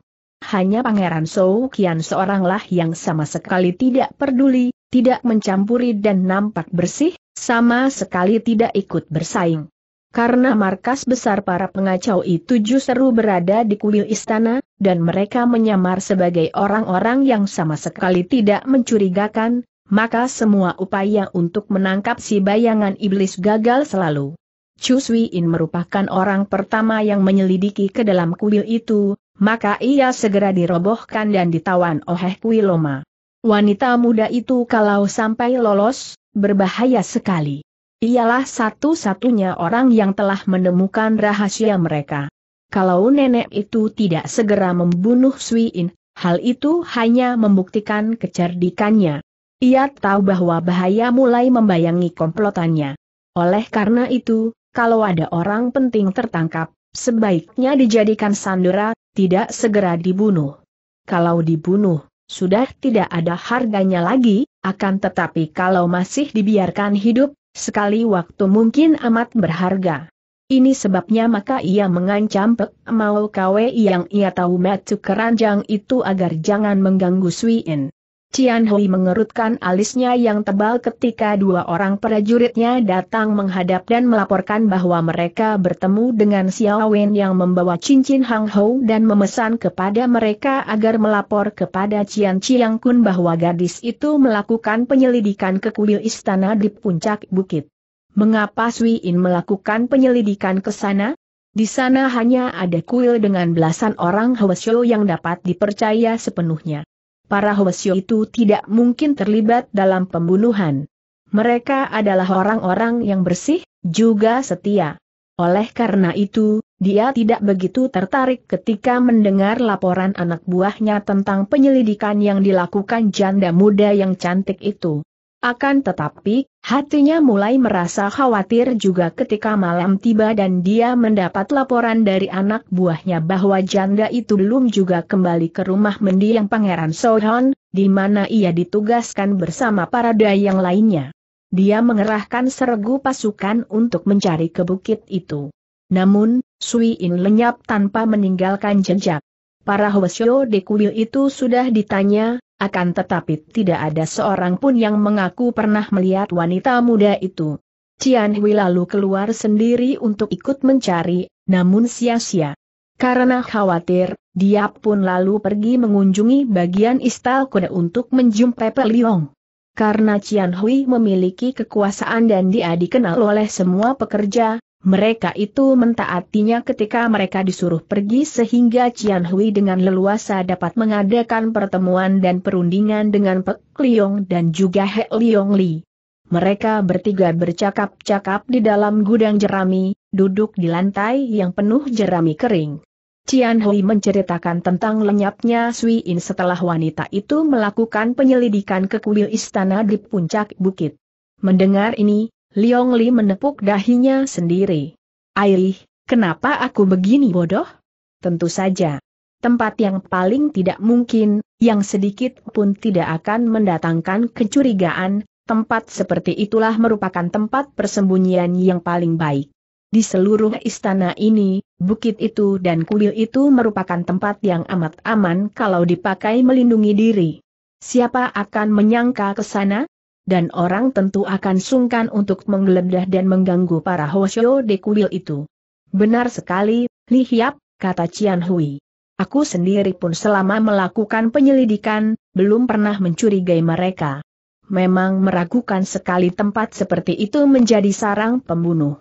Hanya Pangeran Sou Kian seoranglah yang sama sekali tidak peduli, tidak mencampuri dan nampak bersih, sama sekali tidak ikut bersaing. Karena markas besar para pengacau itu justru berada di kuil istana, dan mereka menyamar sebagai orang-orang yang sama sekali tidak mencurigakan, maka semua upaya untuk menangkap si bayangan iblis gagal selalu. Chu Sui In merupakan orang pertama yang menyelidiki ke dalam kuil itu, maka ia segera dirobohkan dan ditawan oleh Kuil Loma. Wanita muda itu kalau sampai lolos, berbahaya sekali. Ialah satu-satunya orang yang telah menemukan rahasia mereka. Kalau nenek itu tidak segera membunuh Sui In, hal itu hanya membuktikan kecerdikannya. Ia tahu bahwa bahaya mulai membayangi komplotannya. Oleh karena itu, kalau ada orang penting tertangkap, sebaiknya dijadikan sandera, tidak segera dibunuh. Kalau dibunuh, sudah tidak ada harganya lagi, akan tetapi kalau masih dibiarkan hidup, sekali waktu mungkin amat berharga. Ini sebabnya maka ia mengancam Pek Mau Kwe yang ia tahu metu keranjang itu agar jangan mengganggu Suin. Cian Hui mengerutkan alisnya yang tebal ketika dua orang prajuritnya datang menghadap dan melaporkan bahwa mereka bertemu dengan Xiao Wen yang membawa cincin Hang Hou dan memesan kepada mereka agar melapor kepada Cian Chiang Kun bahwa gadis itu melakukan penyelidikan ke kuil istana di puncak bukit. Mengapa Sui In melakukan penyelidikan ke sana? Di sana hanya ada kuil dengan belasan orang Hwasyo yang dapat dipercaya sepenuhnya para Hwasyo itu tidak mungkin terlibat dalam pembunuhan. Mereka adalah orang-orang yang bersih, juga setia. Oleh karena itu, dia tidak begitu tertarik ketika mendengar laporan anak buahnya tentang penyelidikan yang dilakukan janda muda yang cantik itu. Akan tetapi, hatinya mulai merasa khawatir juga ketika malam tiba dan dia mendapat laporan dari anak buahnya bahwa janda itu belum juga kembali ke rumah mendiang Pangeran Sohon, di mana ia ditugaskan bersama para dayang lainnya. Dia mengerahkan seregu pasukan untuk mencari ke bukit itu. Namun, Sui In lenyap tanpa meninggalkan jejak. Para Hwasyo di kuil itu sudah ditanya, akan tetapi tidak ada seorang pun yang mengaku pernah melihat wanita muda itu. Cian Hui lalu keluar sendiri untuk ikut mencari, namun sia-sia. Karena khawatir, dia pun lalu pergi mengunjungi bagian istal kuda untuk menjumpai Pe Karena Cian Hui memiliki kekuasaan dan dia dikenal oleh semua pekerja, mereka itu mentaatinya ketika mereka disuruh pergi sehingga Cian Hui dengan leluasa dapat mengadakan pertemuan dan perundingan dengan Pek Liong dan juga He Liong Li. Mereka bertiga bercakap-cakap di dalam gudang jerami, duduk di lantai yang penuh jerami kering. Cian Hui menceritakan tentang lenyapnya Sui In setelah wanita itu melakukan penyelidikan ke kuil istana di puncak bukit. Mendengar ini, Liong Li menepuk dahinya sendiri. Airih, kenapa aku begini bodoh? Tentu saja. Tempat yang paling tidak mungkin, yang sedikit pun tidak akan mendatangkan kecurigaan, tempat seperti itulah merupakan tempat persembunyian yang paling baik. Di seluruh istana ini, bukit itu dan kuil itu merupakan tempat yang amat aman kalau dipakai melindungi diri. Siapa akan menyangka ke sana? dan orang tentu akan sungkan untuk menggeledah dan mengganggu para Hoshio di kuil itu. Benar sekali, Li Hiap, kata Cian Hui. Aku sendiri pun selama melakukan penyelidikan, belum pernah mencurigai mereka. Memang meragukan sekali tempat seperti itu menjadi sarang pembunuh.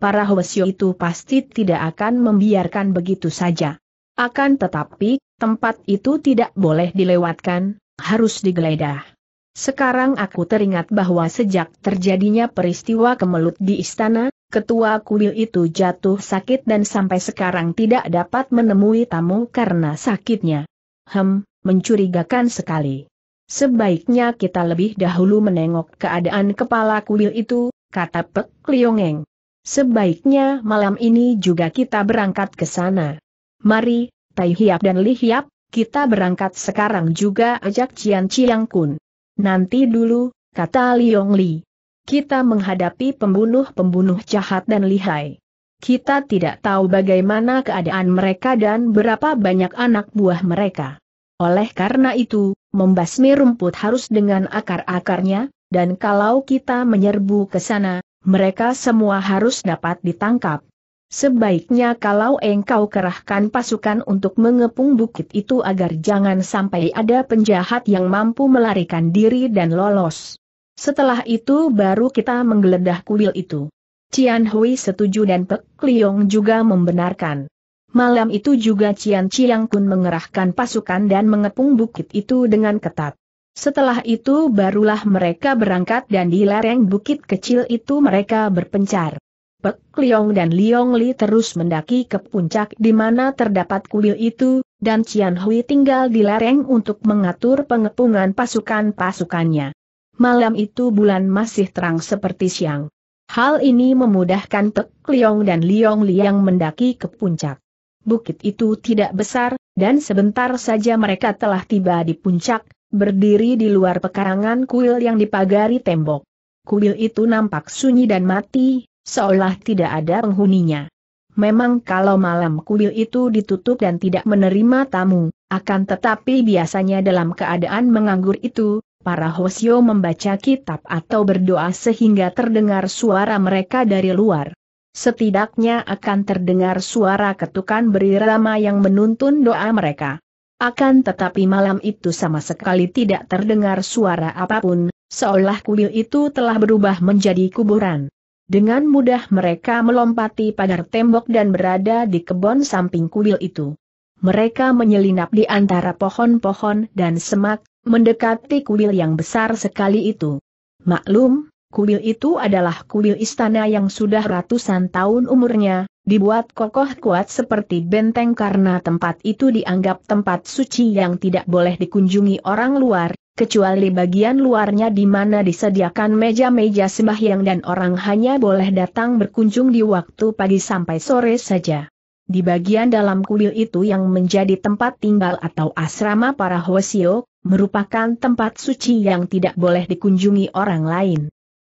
Para Hoshio itu pasti tidak akan membiarkan begitu saja. Akan tetapi, tempat itu tidak boleh dilewatkan, harus digeledah. Sekarang aku teringat bahwa sejak terjadinya peristiwa kemelut di istana, ketua kuil itu jatuh sakit dan sampai sekarang tidak dapat menemui tamu karena sakitnya. Hem, mencurigakan sekali. Sebaiknya kita lebih dahulu menengok keadaan kepala kuil itu, kata Pek Liongeng. Sebaiknya malam ini juga kita berangkat ke sana. Mari, Tai Hiap dan Li Hiap, kita berangkat sekarang juga ajak Cian Ciang Kun. Nanti dulu, kata Liong Li. Kita menghadapi pembunuh-pembunuh jahat dan lihai. Kita tidak tahu bagaimana keadaan mereka dan berapa banyak anak buah mereka. Oleh karena itu, membasmi rumput harus dengan akar-akarnya, dan kalau kita menyerbu ke sana, mereka semua harus dapat ditangkap. Sebaiknya kalau engkau kerahkan pasukan untuk mengepung bukit itu agar jangan sampai ada penjahat yang mampu melarikan diri dan lolos. Setelah itu baru kita menggeledah kuil itu. Cian Hui setuju dan Pek Liong juga membenarkan. Malam itu juga Cian Chiang Kun mengerahkan pasukan dan mengepung bukit itu dengan ketat. Setelah itu barulah mereka berangkat dan di lereng bukit kecil itu mereka berpencar. Pek Liong dan Liong Li terus mendaki ke puncak di mana terdapat kuil itu, dan Cian Hui tinggal di lereng untuk mengatur pengepungan pasukan-pasukannya. Malam itu bulan masih terang seperti siang. Hal ini memudahkan Pek Liong dan Liong Li yang mendaki ke puncak. Bukit itu tidak besar, dan sebentar saja mereka telah tiba di puncak, berdiri di luar pekarangan kuil yang dipagari tembok. Kuil itu nampak sunyi dan mati, seolah tidak ada penghuninya. Memang kalau malam kuil itu ditutup dan tidak menerima tamu, akan tetapi biasanya dalam keadaan menganggur itu, para hosio membaca kitab atau berdoa sehingga terdengar suara mereka dari luar. Setidaknya akan terdengar suara ketukan berirama yang menuntun doa mereka. Akan tetapi malam itu sama sekali tidak terdengar suara apapun, seolah kuil itu telah berubah menjadi kuburan. Dengan mudah mereka melompati pagar tembok dan berada di kebun samping kuil itu. Mereka menyelinap di antara pohon-pohon dan semak, mendekati kuil yang besar sekali itu. Maklum, kuil itu adalah kuil istana yang sudah ratusan tahun umurnya, Dibuat kokoh kuat seperti benteng karena tempat itu dianggap tempat suci yang tidak boleh dikunjungi orang luar, kecuali bagian luarnya di mana disediakan meja-meja sembahyang dan orang hanya boleh datang berkunjung di waktu pagi sampai sore saja. Di bagian dalam kuil itu yang menjadi tempat tinggal atau asrama para Hosio, merupakan tempat suci yang tidak boleh dikunjungi orang lain.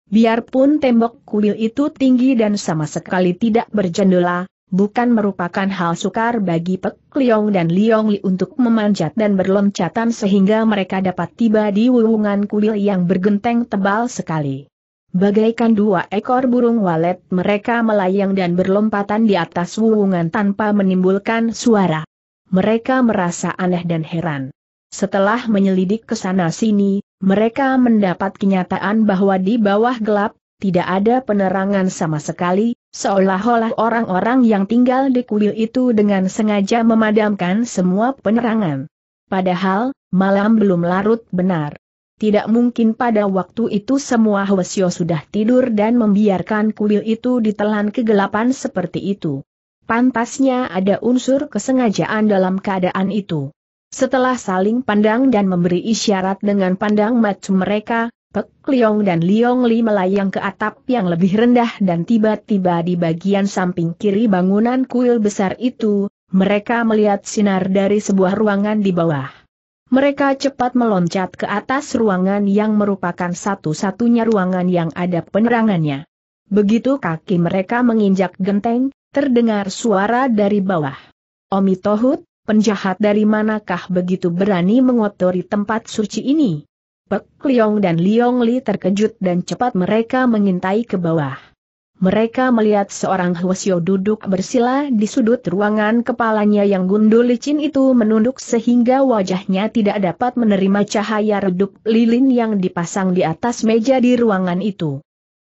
Biarpun tembok kuil itu tinggi dan sama sekali tidak berjendela, bukan merupakan hal sukar bagi Pek Liong dan Liong Li untuk memanjat dan berloncatan sehingga mereka dapat tiba di wulungan kuil yang bergenteng tebal sekali. Bagaikan dua ekor burung walet mereka melayang dan berlompatan di atas wulungan tanpa menimbulkan suara. Mereka merasa aneh dan heran. Setelah menyelidik ke sana-sini, mereka mendapat kenyataan bahwa di bawah gelap, tidak ada penerangan sama sekali, seolah-olah orang-orang yang tinggal di kuil itu dengan sengaja memadamkan semua penerangan. Padahal, malam belum larut benar. Tidak mungkin pada waktu itu semua Hwasyo sudah tidur dan membiarkan kuil itu ditelan kegelapan seperti itu. Pantasnya ada unsur kesengajaan dalam keadaan itu. Setelah saling pandang dan memberi isyarat dengan pandang mata mereka, Pek Liong dan Liong Li melayang ke atap yang lebih rendah dan tiba-tiba di bagian samping kiri bangunan kuil besar itu, mereka melihat sinar dari sebuah ruangan di bawah. Mereka cepat meloncat ke atas ruangan yang merupakan satu-satunya ruangan yang ada penerangannya. Begitu kaki mereka menginjak genteng, terdengar suara dari bawah. Omi penjahat dari manakah begitu berani mengotori tempat suci ini? Pek Liong dan Liong Li terkejut dan cepat mereka mengintai ke bawah. Mereka melihat seorang Hwasyo duduk bersila di sudut ruangan kepalanya yang gundul licin itu menunduk sehingga wajahnya tidak dapat menerima cahaya redup lilin yang dipasang di atas meja di ruangan itu.